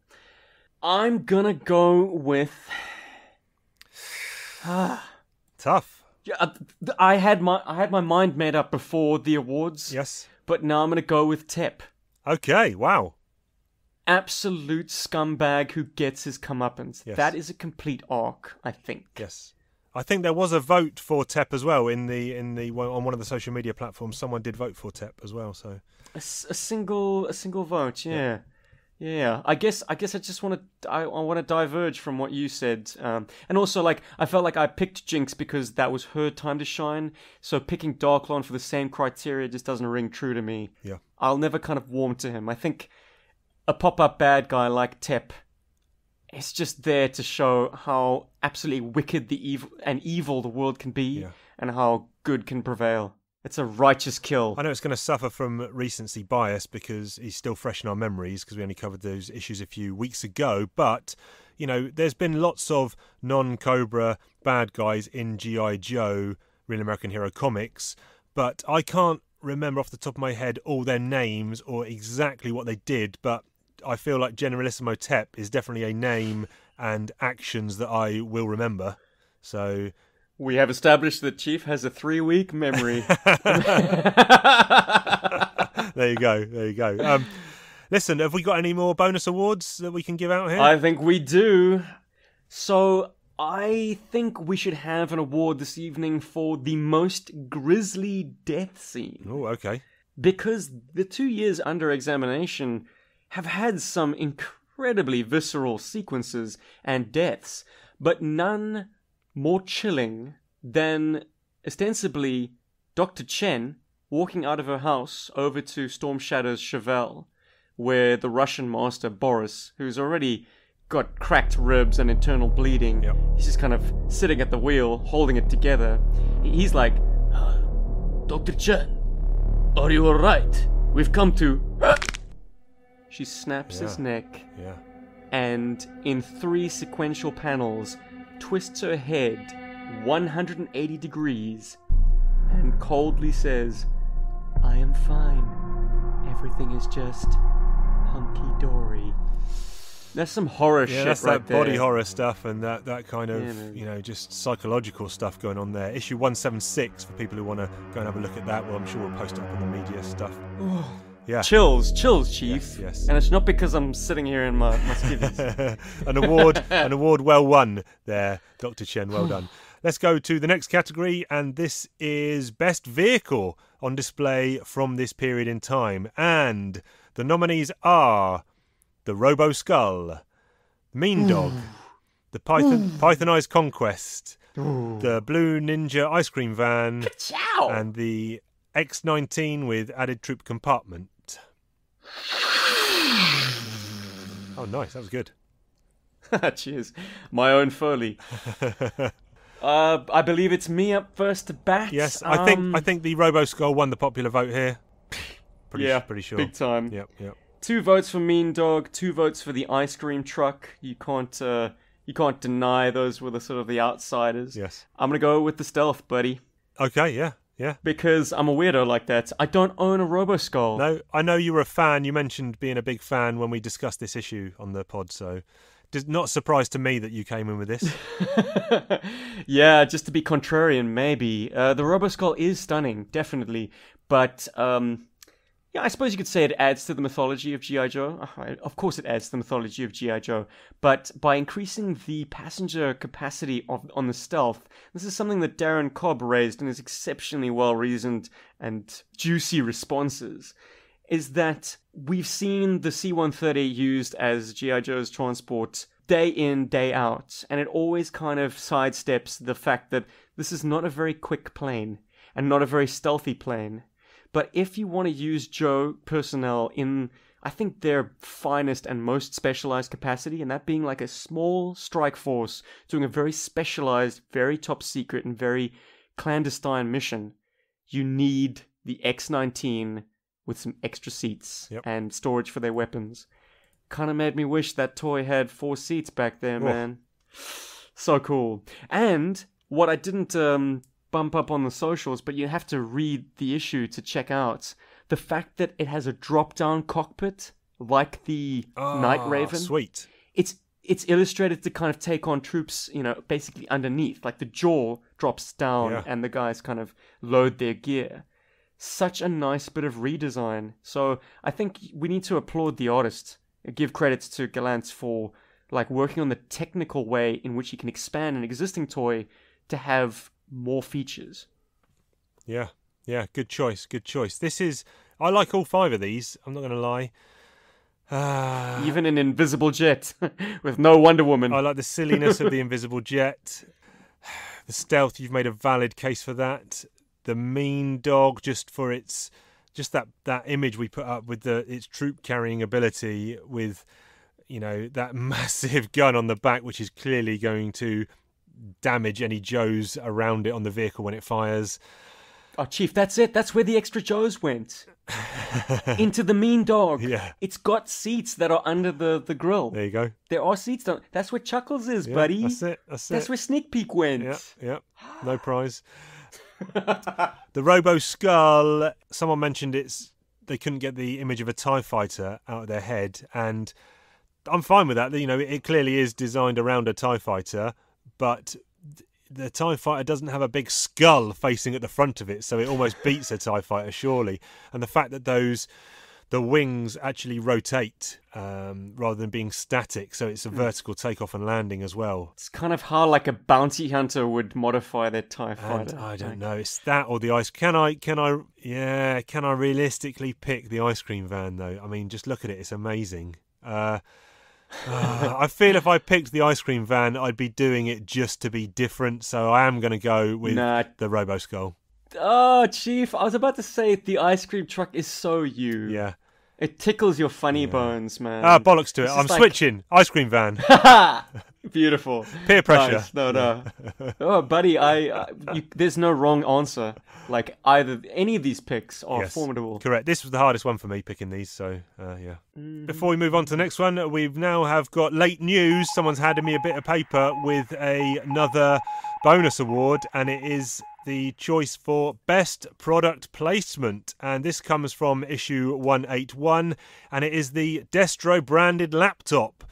I'm gonna go with. Ah. Tough. Yeah, uh, I had my I had my mind made up before the awards. Yes. But now I'm gonna go with Tep. Okay. Wow absolute scumbag who gets his comeuppance. Yes. That is a complete arc, I think. Yes. I think there was a vote for Tep as well in the in the on one of the social media platforms. Someone did vote for Tep as well. So a, a single a single vote, yeah. yeah, yeah. I guess I guess I just want to I, I want to diverge from what you said, um, and also like I felt like I picked Jinx because that was her time to shine. So picking Darklon for the same criteria just doesn't ring true to me. Yeah, I'll never kind of warm to him. I think a pop up bad guy like Tep is just there to show how absolutely wicked the evil and evil the world can be, yeah. and how good can prevail. It's a righteous kill. I know it's going to suffer from recency bias because he's still fresh in our memories because we only covered those issues a few weeks ago. But, you know, there's been lots of non Cobra bad guys in G.I. Joe, Real American Hero comics, but I can't remember off the top of my head all their names or exactly what they did. But I feel like Generalissimo Tep is definitely a name and actions that I will remember. So we have established that Chief has a three-week memory. there you go. There you go. Um, listen, have we got any more bonus awards that we can give out here? I think we do. So I think we should have an award this evening for the most grisly death scene. Oh, okay. Because the two years under examination have had some incredibly visceral sequences and deaths, but none more chilling than ostensibly Dr. Chen walking out of her house over to Storm Shadow's Chevelle, where the Russian master Boris, who's already got cracked ribs and internal bleeding, yep. he's just kind of sitting at the wheel, holding it together. He's like, uh, Dr. Chen, are you alright? We've come to. She snaps yeah. his neck. Yeah. And in three sequential panels, twists her head 180 degrees and coldly says, I am fine. Everything is just hunky dory. That's some horror yeah, shit that's right that there. body horror stuff and that, that kind of yeah, you know just psychological stuff going on there. Issue one seven six for people who want to go and have a look at that. Well, I'm sure we'll post it up on the media stuff. Yeah. Chills, chills, Chief. Yes, yes. And it's not because I'm sitting here in my, my skivvies. an award, an award well won there, Dr. Chen. Well done. Let's go to the next category, and this is Best Vehicle on display from this period in time. And the nominees are The Robo Skull, Mean hmm. Dog, The Python, hmm. Pythonized Conquest, Ooh. The Blue Ninja Ice Cream Van, Ka-chow! and the X19 with added troop compartment. Oh, nice. That was good. Cheers. My own Furley. uh, I believe it's me up first to bat. Yes, I think I um, think the Robo Skull won the popular vote here. Pretty, yeah, pretty sure. Big time. Yep, yep. Two votes for Mean Dog. Two votes for the ice cream truck. You can't uh, you can't deny those were the sort of the outsiders. Yes. I'm gonna go with the stealth, buddy. Okay, yeah. Yeah. Because I'm a weirdo like that. I don't own a Skull. No, I know you were a fan. You mentioned being a big fan when we discussed this issue on the pod, so not surprised to me that you came in with this. yeah, just to be contrarian, maybe. Uh, the Skull is stunning, definitely. But um, yeah, I suppose you could say it adds to the mythology of G.I. Joe. Uh, of course, it adds to the mythology of G.I. Joe. But by increasing the passenger capacity of, on the stealth, this is something that Darren Cobb raised in his exceptionally well reasoned and juicy responses. Is that we've seen the C 130 used as G.I. Joe's transport day in, day out, and it always kind of sidesteps the fact that this is not a very quick plane and not a very stealthy plane but if you want to use Joe personnel in, I think, their finest and most specialized capacity, and that being like a small strike force doing a very specialized, very top secret, and very clandestine mission, you need the X 19 with some extra seats yep. and storage for their weapons. Kind of made me wish that toy had four seats back there, man. So cool. And what I didn't um, bump up on the socials, but you have to read the issue to check out the fact that it has a drop-down cockpit like the oh, Night Raven. Sweet. It's it's illustrated to kind of take on troops, you know, basically underneath. Like the jaw drops down yeah. and the guys kind of load their gear. Such a nice bit of redesign. So I think we need to applaud the artist, give credits to Galantz for like working on the technical way in which he can expand an existing toy to have more features. Yeah, yeah, good choice, good choice. This is I like all five of these. I'm not going to lie. Uh, Even an invisible jet with no Wonder Woman. I like the silliness of the invisible jet. The stealth, you've made a valid case for that. The mean dog, just for its, just that that image we put up with the its troop carrying ability with, you know, that massive gun on the back, which is clearly going to damage any Joes around it on the vehicle when it fires. Oh, Chief, that's it. That's where the extra Joes went. Into the mean dog. Yeah. It's got seats that are under the, the grill. There you go. There are seats. That, that's where Chuckles is, yeah, buddy. That's it. That's, that's it. where Sneak Peek went. Yeah, yeah. No prize. the Robo Skull, someone mentioned it's they couldn't get the image of a TIE fighter out of their head. And I'm fine with that. You know, it clearly is designed around a TIE fighter but the TIE fighter doesn't have a big skull facing at the front of it, so it almost beats a TIE fighter, surely. And the fact that those the wings actually rotate um, rather than being static, so it's a hmm. vertical takeoff and landing as well. It's kind of how like a bounty hunter would modify their tie fighter. And I don't know. It's that or the ice. Can I? Can I? Yeah. Can I realistically pick the ice cream van though? I mean, just look at it. It's amazing. Uh, uh, I feel if I picked the ice cream van, I'd be doing it just to be different. So I am going to go with nah. the Robo Skull. Oh, Chief, I was about to say the ice cream truck is so you. Yeah. It tickles your funny yeah. bones, man. Ah, bollocks to it. I'm like... switching. Ice cream van. Beautiful. Peer pressure. Nice. No, no. oh, buddy, I, I uh, you, there's no wrong answer. Like either any of these picks are yes, formidable. Correct. This was the hardest one for me picking these. So uh, yeah. Mm-hmm. Before we move on to the next one, we've now have got late news. Someone's handed me a bit of paper with a, another bonus award, and it is the choice for best product placement and this comes from issue 181 and it is the destro branded laptop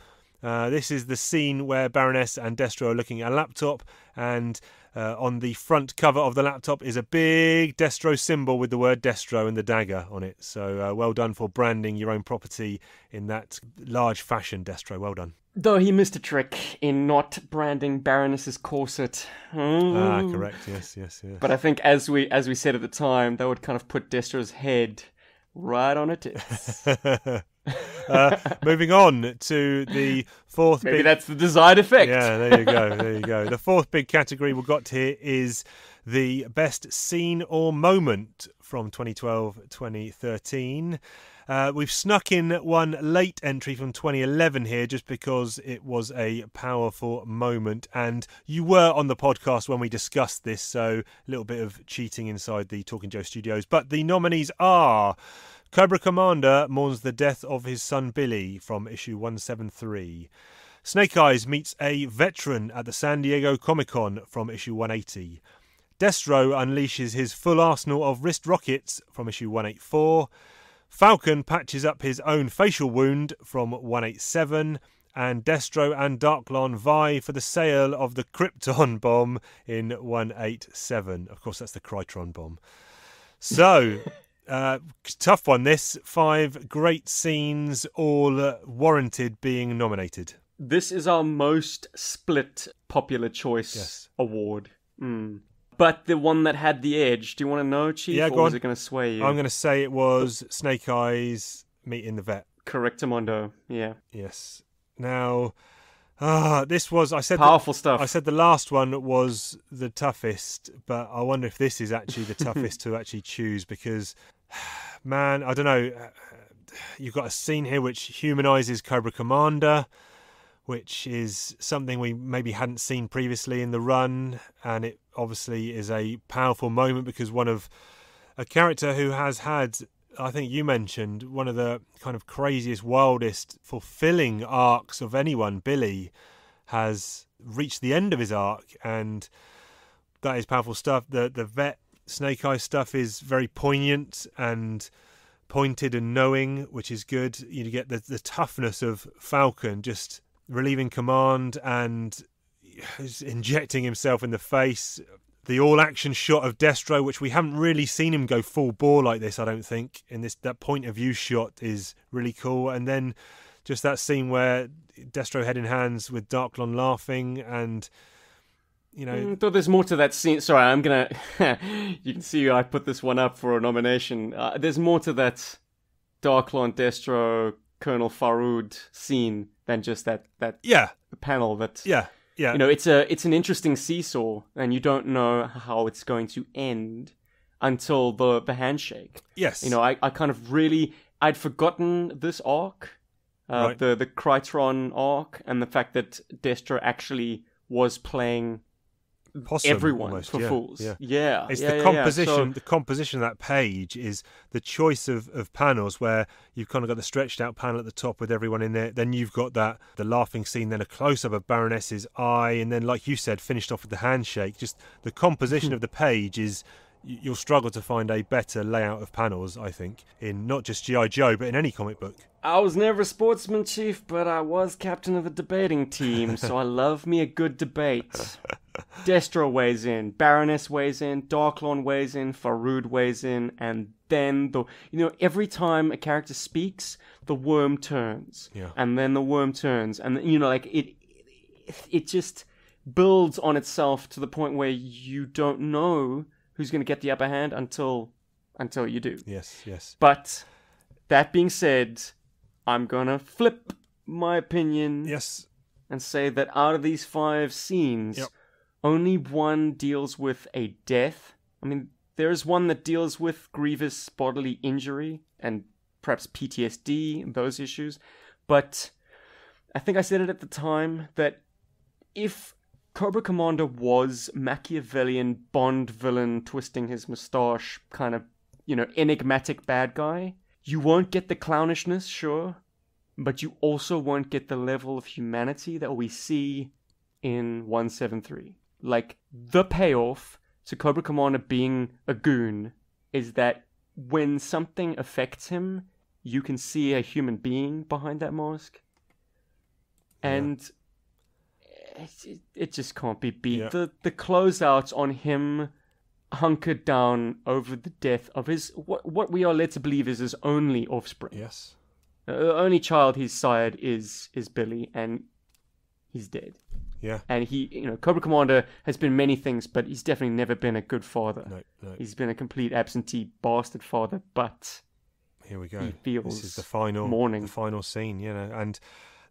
uh, this is the scene where Baroness and Destro are looking at a laptop, and uh, on the front cover of the laptop is a big Destro symbol with the word Destro and the dagger on it. So uh, well done for branding your own property in that large fashion, Destro. Well done. Though he missed a trick in not branding Baroness's corset. Mm. Ah, hmm. correct. Yes, yes, yes. But I think as we as we said at the time, that would kind of put Destro's head right on it. Uh, moving on to the fourth. Maybe big... that's the desired effect. Yeah, there you go. There you go. The fourth big category we've got here is the best scene or moment from 2012 2013. Uh, we've snuck in one late entry from 2011 here just because it was a powerful moment. And you were on the podcast when we discussed this, so a little bit of cheating inside the Talking Joe studios. But the nominees are Cobra Commander mourns the death of his son Billy from issue 173. Snake Eyes meets a veteran at the San Diego Comic Con from issue 180. Destro unleashes his full arsenal of wrist rockets from issue 184. Falcon patches up his own facial wound from 187. And Destro and Darklon vie for the sale of the Krypton bomb in 187. Of course, that's the Krytron bomb. So Uh, tough one, this. Five great scenes, all uh, warranted being nominated. This is our most split popular choice yes. award. Mm. But the one that had the edge, do you want to know, Chief? Yeah, go on. is it going to sway you? I'm going to say it was Snake Eyes meeting the vet. Correct, Amondo. yeah. Yes. Now, ah, this was I said powerful the, stuff. I said the last one was the toughest, but I wonder if this is actually the toughest to actually choose because man, I don't know. You've got a scene here which humanizes Cobra Commander, which is something we maybe hadn't seen previously in the run, and it obviously is a powerful moment because one of a character who has had, I think you mentioned, one of the kind of craziest, wildest, fulfilling arcs of anyone, Billy, has reached the end of his arc and that is powerful stuff. The the vet Snake Eye stuff is very poignant and pointed and knowing, which is good. You get the, the toughness of Falcon just relieving command and injecting himself in the face. The all action shot of Destro, which we haven't really seen him go full bore like this, I don't think. And this that point of view shot is really cool. And then just that scene where Destro head in hands with Darklon laughing and you know. Mm, though there's more to that scene. Sorry, I'm gonna. you can see I put this one up for a nomination. Uh, there's more to that Dark Lord Destro Colonel Farood scene than just that that yeah panel that yeah yeah you know it's a it's an interesting seesaw and you don't know how it's going to end until the the handshake yes you know I, I kind of really I'd forgotten this arc uh, right. the the Krytron arc and the fact that Destro actually was playing Possum, everyone almost, for yeah, fools. Yeah, yeah. it's yeah, the composition. So, the composition of that page is the choice of, of panels where you've kind of got the stretched out panel at the top with everyone in there. Then you've got that the laughing scene, then a close up of Baroness's eye, and then like you said, finished off with the handshake. Just the composition of the page is you'll struggle to find a better layout of panels, I think, in not just G.I. Joe, but in any comic book. I was never a sportsman chief, but I was captain of a debating team, so I love me a good debate. Destro weighs in, Baroness weighs in, Darklon weighs in, Farud weighs in, and then the you know every time a character speaks, the worm turns, yeah. and then the worm turns, and you know like it, it, it just builds on itself to the point where you don't know who's going to get the upper hand until until you do. Yes, yes. But that being said, I'm going to flip my opinion. Yes. And say that out of these five scenes, yep. only one deals with a death. I mean, there is one that deals with grievous bodily injury and perhaps PTSD those issues. But I think I said it at the time that if Cobra Commander was Machiavellian Bond villain twisting his moustache, kind of, you know, enigmatic bad guy. You won't get the clownishness, sure, but you also won't get the level of humanity that we see in 173. Like, the payoff to Cobra Commander being a goon is that when something affects him, you can see a human being behind that mask. And it, it just can't be beat. Yeah. The the closeouts on him hunkered down over the death of his what what we are led to believe is his only offspring. Yes, uh, the only child he's sired is is Billy, and he's dead. Yeah, and he you know Cobra Commander has been many things, but he's definitely never been a good father. No, no. He's been a complete absentee bastard father. But here we go. He feels this is the final morning, the final scene. You know, and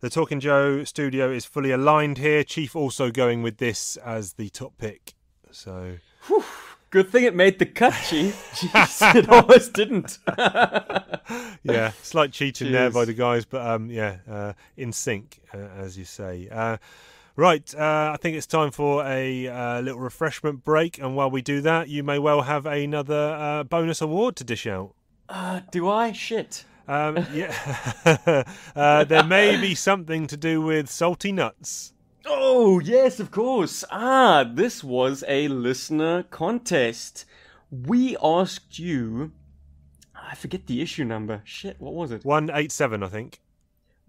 the Talking Joe studio is fully aligned here. Chief also going with this as the top pick. So. Whew. Good thing it made the cut, Chief. Jeez, it almost didn't. yeah, slight cheating Jeez. there by the guys, but um, yeah, uh, in sync, uh, as you say. Uh, right, uh, I think it's time for a uh, little refreshment break, and while we do that, you may well have another uh, bonus award to dish out. do I? Shit. Um, yeah, uh, there may be something to do with salty nuts. Oh yes, of course. Ah, this was a listener contest. We asked you. I forget the issue number. Shit, what was it? One eight seven, I think.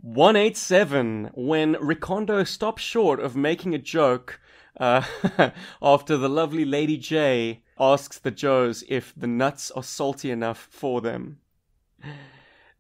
187 when Ricondo stops short of making a joke uh, after the lovely Lady J asks the Joes if the nuts are salty enough for them.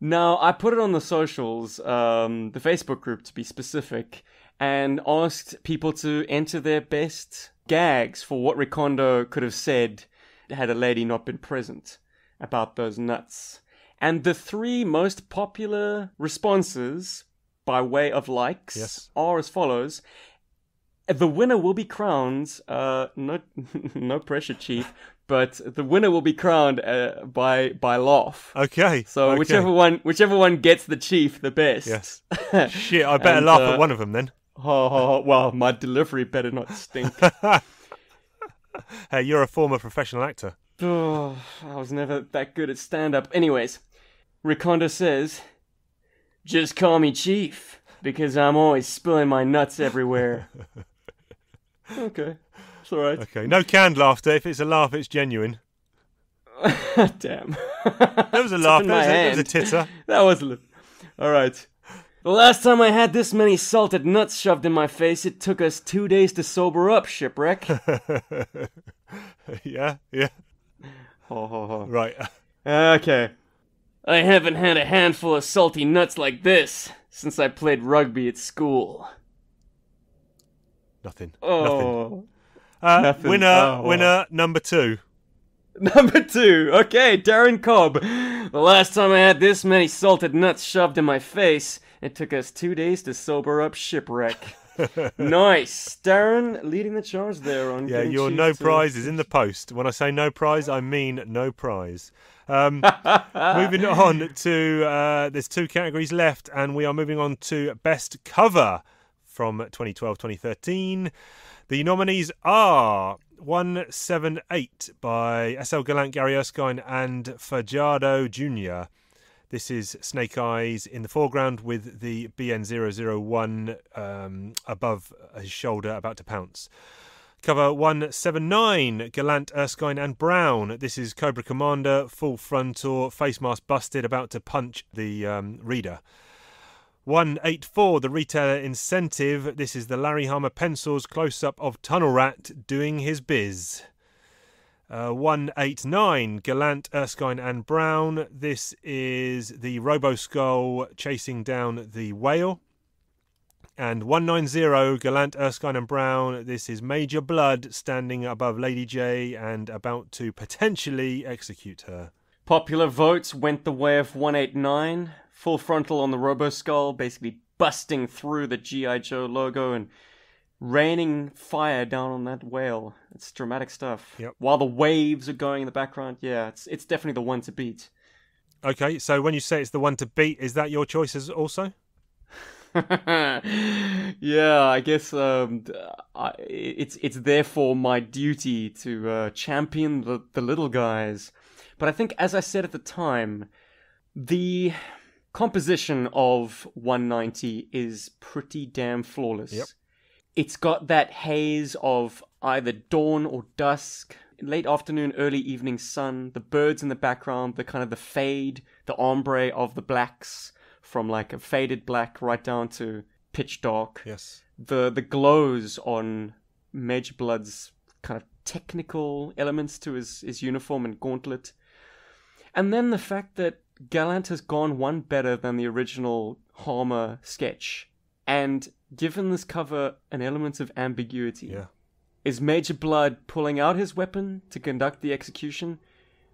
Now, I put it on the socials, um, the Facebook group to be specific, and asked people to enter their best gags for what Ricondo could have said had a lady not been present about those nuts. And the three most popular responses by way of likes yes. are as follows. The winner will be crowned, uh, no, no pressure, Chief, but the winner will be crowned uh, by by Loth. Okay. So okay. whichever one whichever one gets the chief the best. Yes. Shit, I better and, laugh uh, at one of them then. Oh, oh, oh, well, my delivery better not stink. hey, you're a former professional actor. Oh, I was never that good at stand up. Anyways, Riconda says, "Just call me chief because I'm always spilling my nuts everywhere." okay. That's all right. Okay, no canned laughter. If it's a laugh, it's genuine. Damn. That was a laugh. That was a, that was a, titter. that was. A... All right. The last time I had this many salted nuts shoved in my face, it took us two days to sober up, shipwreck. yeah, yeah. Ho, ho, ho. Right. okay. I haven't had a handful of salty nuts like this since I played rugby at school. Nothing. Oh. Nothing. Uh, winner, oh, wow. winner number two. Number two. Okay, Darren Cobb. The last time I had this many salted nuts shoved in my face, it took us two days to sober up shipwreck. nice, Darren leading the charge there on. Yeah, your no prize is in the post. When I say no prize, I mean no prize. Um, moving on to uh, there's two categories left, and we are moving on to best cover from 2012 2013. The nominees are 178 by SL Galant Gary Erskine and Fajardo Jr. This is Snake Eyes in the foreground with the BN001 um, above his shoulder about to pounce. Cover 179, Gallant, Erskine, and Brown. This is Cobra Commander, full frontal, face mask busted, about to punch the um, reader. 184, the retailer incentive. This is the Larry Harmer Pencils close up of Tunnel Rat doing his biz. Uh, 189, Gallant, Erskine, and Brown. This is the Robo Skull chasing down the whale. And 190, Gallant, Erskine, and Brown. This is Major Blood standing above Lady J and about to potentially execute her. Popular votes went the way of 189 full frontal on the Robo Skull, basically busting through the G.I. Joe logo and raining fire down on that whale. It's dramatic stuff. Yep. While the waves are going in the background, yeah, it's it's definitely the one to beat. Okay, so when you say it's the one to beat, is that your choices also? yeah, I guess um, I, it's it's therefore my duty to uh, champion the the little guys. But I think, as I said at the time, the composition of 190 is pretty damn flawless. Yep. It's got that haze of either dawn or dusk, late afternoon, early evening sun, the birds in the background, the kind of the fade, the ombre of the blacks from like a faded black right down to pitch dark. Yes. The the glows on Major Blood's kind of technical elements to his, his uniform and gauntlet. And then the fact that Gallant has gone one better than the original Homer sketch and given this cover an element of ambiguity. Yeah. Is Major Blood pulling out his weapon to conduct the execution,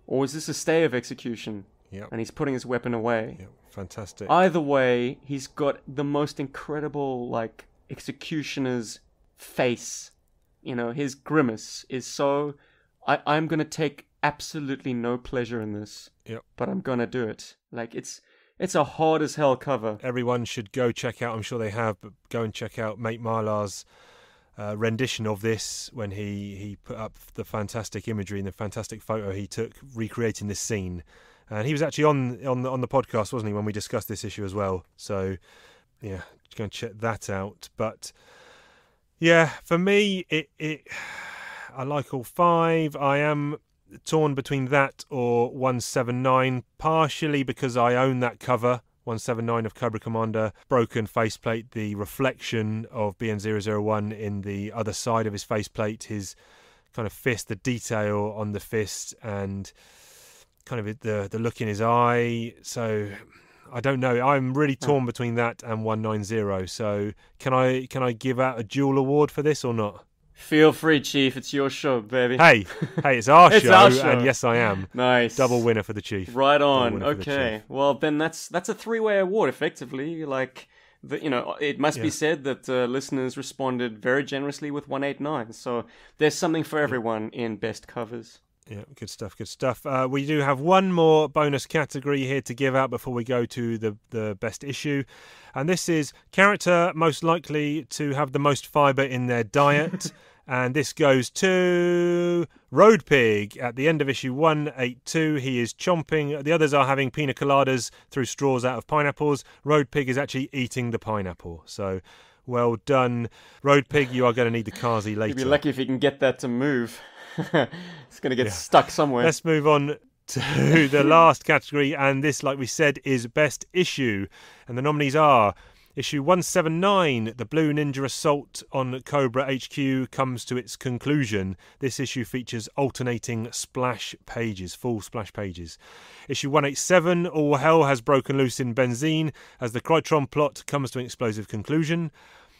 or is this a stay of execution? Yep. And he's putting his weapon away. Yep. Fantastic. Either way, he's got the most incredible, like, executioner's face. You know, his grimace is so. I- I'm going to take absolutely no pleasure in this. Yep. But I'm gonna do it. Like it's it's a hard as hell cover. Everyone should go check out. I'm sure they have, but go and check out Mate Marlar's uh, rendition of this when he he put up the fantastic imagery and the fantastic photo he took recreating this scene. And he was actually on on the, on the podcast, wasn't he, when we discussed this issue as well. So yeah, go and check that out. But yeah, for me, it it I like all five. I am torn between that or 179, partially because I own that cover. 179 of Cobra Commander, broken faceplate, the reflection of BN001 in the other side of his faceplate, his kind of fist, the detail on the fist, and kind of the the look in his eye. So I don't know. I'm really hmm. torn between that and 190. So can I can I give out a dual award for this or not? Feel free, Chief. It's your show, baby. Hey, hey, it's our, it's show, our show, and yes, I am. Nice. Double winner for the Chief. Right on. Okay. Well, then that's that's a three-way award, effectively. Like, the, you know, it must yeah. be said that uh, listeners responded very generously with 189. So there's something for everyone in best covers. Yeah, good stuff, good stuff. Uh, we do have one more bonus category here to give out before we go to the, the best issue. And this is character most likely to have the most fiber in their diet. and this goes to Road Pig at the end of issue 182. He is chomping. The others are having pina coladas through straws out of pineapples. Road Pig is actually eating the pineapple. So. Well done, Road Pig. You are going to need the Kazi later. You'll be lucky if you can get that to move. it's going to get yeah. stuck somewhere. Let's move on to the last category, and this, like we said, is best issue. And the nominees are issue 179 The Blue Ninja Assault on Cobra HQ comes to its conclusion. This issue features alternating splash pages, full splash pages. Issue 187 All Hell Has Broken Loose in Benzene as the Crytron plot comes to an explosive conclusion.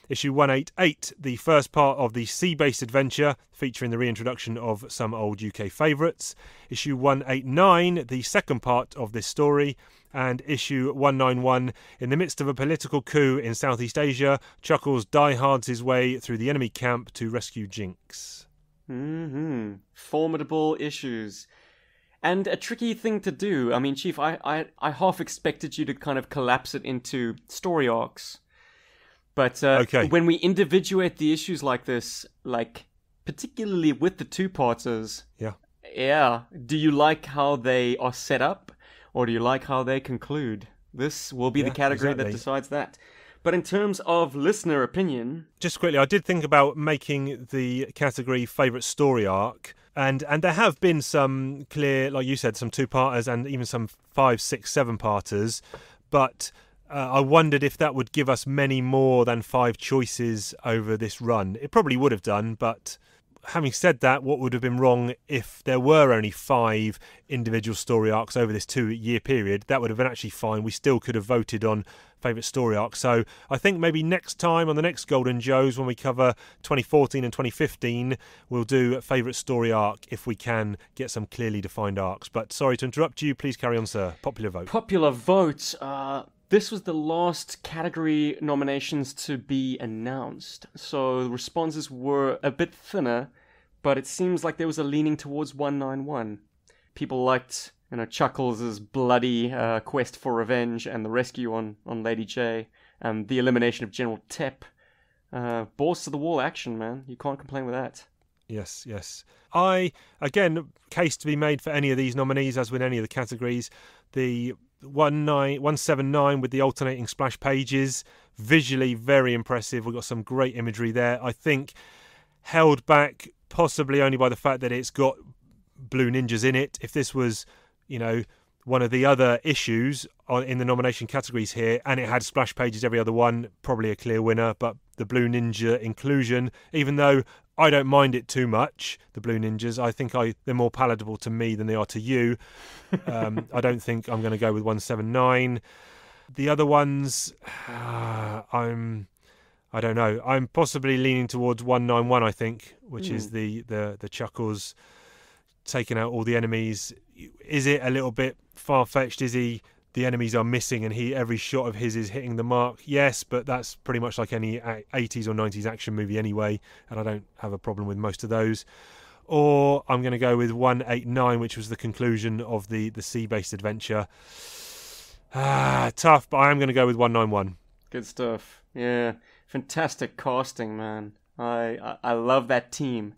Issue 188, the first part of the sea based adventure featuring the reintroduction of some old UK favourites. Issue 189, the second part of this story. And issue 191, in the midst of a political coup in Southeast Asia, Chuckles diehards his way through the enemy camp to rescue Jinx. hmm Formidable issues and a tricky thing to do. I mean, Chief, I, I, I half expected you to kind of collapse it into story arcs but uh, okay. when we individuate the issues like this, like particularly with the two parters, yeah, yeah, do you like how they are set up, or do you like how they conclude? This will be yeah, the category exactly. that decides that. But in terms of listener opinion, just quickly, I did think about making the category favorite story arc, and and there have been some clear, like you said, some two parters and even some five, six, seven parters, but uh, I wondered if that would give us many more than five choices over this run. It probably would have done, but having said that, what would have been wrong if there were only five individual story arcs over this two year period? That would have been actually fine. We still could have voted on favourite story arc. So I think maybe next time on the next Golden Joes, when we cover 2014 and 2015, we'll do favourite story arc if we can get some clearly defined arcs. But sorry to interrupt you. Please carry on, sir. Popular vote. Popular vote. Uh, this was the last category nominations to be announced, so the responses were a bit thinner, but it seems like there was a leaning towards 191. People liked, you know, Chuckles' bloody uh, quest for revenge and the rescue on, on Lady J, and the elimination of General Tep. Uh, balls to the wall action, man. You can't complain with that. Yes, yes. I again, case to be made for any of these nominees, as with any of the categories. The 179 with the alternating splash pages. Visually, very impressive. We've got some great imagery there. I think held back possibly only by the fact that it's got Blue Ninjas in it. If this was, you know, one of the other issues in the nomination categories here, and it had splash pages every other one, probably a clear winner. But the Blue Ninja inclusion, even though I don't mind it too much. The Blue Ninjas, I think I they're more palatable to me than they are to you. Um, I don't think I'm going to go with one seven nine. The other ones, uh, I'm, I don't know. I'm possibly leaning towards one nine one. I think, which mm. is hmm. the the the chuckles, taking out all the enemies. Is it a little bit far fetched? Is he the enemies are missing and he every shot of his is hitting the mark. Yes, but that's pretty much like any 80s or 90s action movie anyway, and I don't have a problem with most of those. Or I'm going to go with 189, which was the conclusion of the the sea-based adventure. Ah, tough, but I am going to go with 191. Good stuff. Yeah, fantastic casting, man. I, I love that team.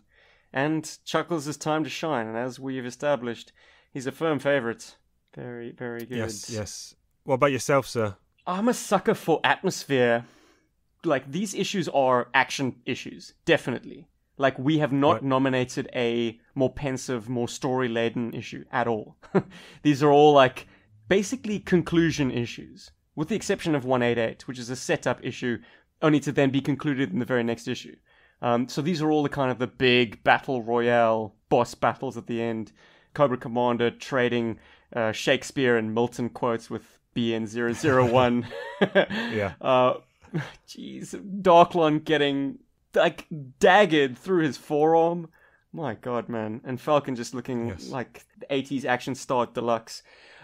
And Chuckles' is time to shine, and as we've established, he's a firm favorite. Very, very good. Yes, yes. What about yourself, sir? I'm a sucker for atmosphere. Like these issues are action issues, definitely. Like we have not right. nominated a more pensive, more story laden issue at all. these are all like basically conclusion issues, with the exception of 188, which is a setup issue, only to then be concluded in the very next issue. Um, so these are all the kind of the big battle royale boss battles at the end. Cobra Commander trading uh, Shakespeare and Milton quotes with BN001. yeah. Uh, jeez, Darklon getting like daggered through his forearm. My god, man. And Falcon just looking yes. like 80s action star deluxe.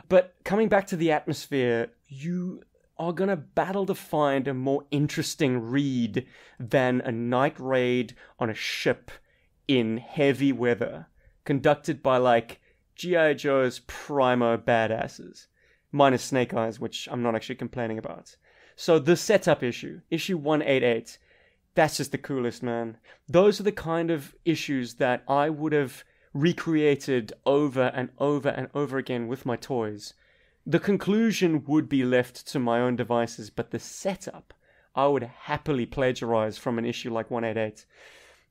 But coming back to the atmosphere, you are going to battle to find a more interesting read than a night raid on a ship in heavy weather conducted by like G.I. Joe's primo badasses, minus Snake Eyes, which I'm not actually complaining about. So the setup issue, issue 188, that's just the coolest, man. Those are the kind of issues that I would have recreated over and over and over again with my toys. The conclusion would be left to my own devices, but the setup I would happily plagiarize from an issue like 188.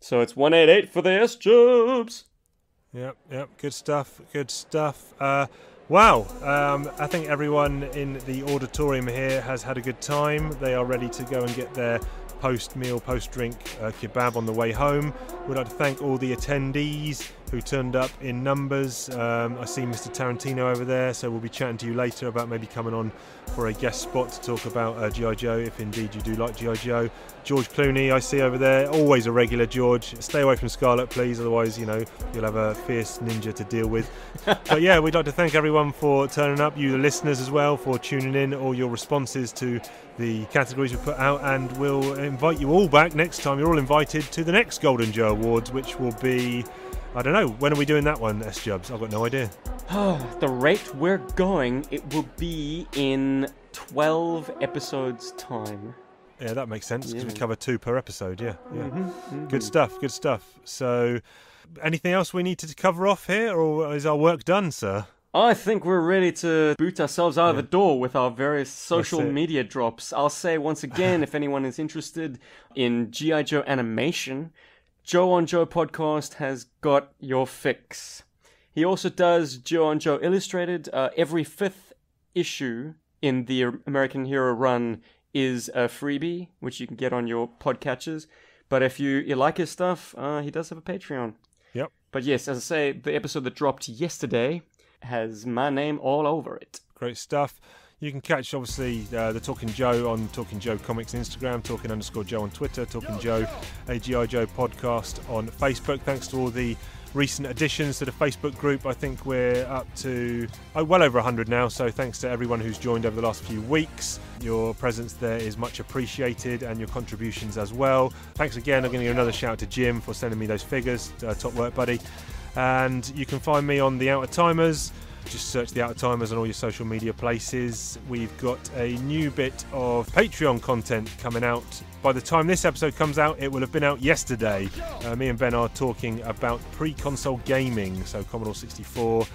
So it's 188 for the S jobs! Yep, yep, good stuff, good stuff. Uh, wow, um, I think everyone in the auditorium here has had a good time. They are ready to go and get their post meal, post drink uh, kebab on the way home. We'd like to thank all the attendees who turned up in numbers. Um, I see Mr. Tarantino over there, so we'll be chatting to you later about maybe coming on for a guest spot to talk about uh, G.I. Joe, if indeed you do like G.I. Joe. George Clooney, I see over there, always a regular George. Stay away from Scarlet, please, otherwise, you know, you'll have a fierce ninja to deal with. but yeah, we'd like to thank everyone for turning up, you, the listeners, as well, for tuning in, all your responses to the categories we put out, and we'll invite you all back next time. You're all invited to the next Golden Joe Awards, which will be I don't know. When are we doing that one, S Jobs? I've got no idea. Oh, the rate we're going, it will be in 12 episodes' time. Yeah, that makes sense because yeah. we cover two per episode. Yeah, yeah. Mm-hmm, mm-hmm. Good stuff. Good stuff. So, anything else we need to cover off here, or is our work done, sir? I think we're ready to boot ourselves out yeah. of the door with our various social media drops. I'll say once again, if anyone is interested in G.I. Joe animation, Joe on Joe podcast has got your fix. He also does Joe on Joe Illustrated. Uh, every fifth issue in the American Hero run is a freebie, which you can get on your podcatchers. But if you, you like his stuff, uh, he does have a Patreon. Yep. But yes, as I say, the episode that dropped yesterday has my name all over it. Great stuff. You can catch obviously uh, the Talking Joe on Talking Joe Comics Instagram, Talking underscore Joe on Twitter, Talking Joe, AGI Joe podcast on Facebook. Thanks to all the recent additions to the Facebook group. I think we're up to oh, well over 100 now, so thanks to everyone who's joined over the last few weeks. Your presence there is much appreciated and your contributions as well. Thanks again. I'm going to give another shout out to Jim for sending me those figures, uh, top work buddy. And you can find me on The Outer Timers just search the Out Timers on all your social media places. We've got a new bit of Patreon content coming out. By the time this episode comes out, it will have been out yesterday. Uh, me and Ben are talking about pre console gaming, so Commodore 64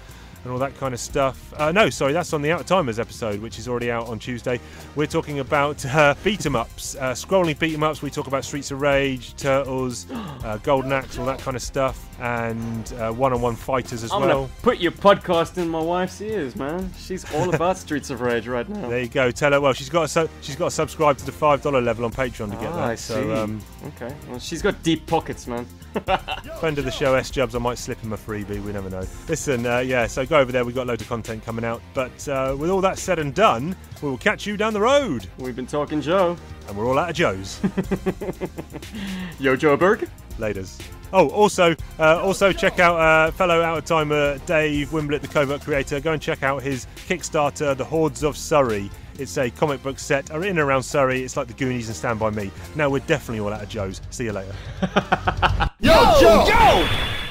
and all that kind of stuff. Uh, no, sorry, that's on the Out of Timers episode, which is already out on Tuesday. We're talking about uh, beat 'em ups, uh, scrolling beat 'em ups. We talk about Streets of Rage, Turtles, uh, Golden Axe, all that kind of stuff, and uh, one-on-one fighters as I'm well. Gonna put your podcast in my wife's ears, man. She's all about Streets of Rage right now. There you go. Tell her. Well, she's got to su- she's got to subscribe to the five dollar level on Patreon to get ah, that. I see. So, um, okay. Well, she's got deep pockets, man. Friend of the show, S Jubs, I might slip him a freebie, we never know. Listen, uh, yeah, so go over there, we've got loads of content coming out. But uh, with all that said and done, we will catch you down the road. We've been talking Joe. And we're all out of Joe's. Yo, Joe Berg. Laters. Oh, also, uh, also check out uh, fellow out of timer Dave Wimblett, the covert creator. Go and check out his Kickstarter, The Hordes of Surrey. It's a comic book set Are uh, in and around Surrey. It's like the Goonies and Stand By Me. Now we're definitely all out of Joes. See you later. yo, Joe! Yo!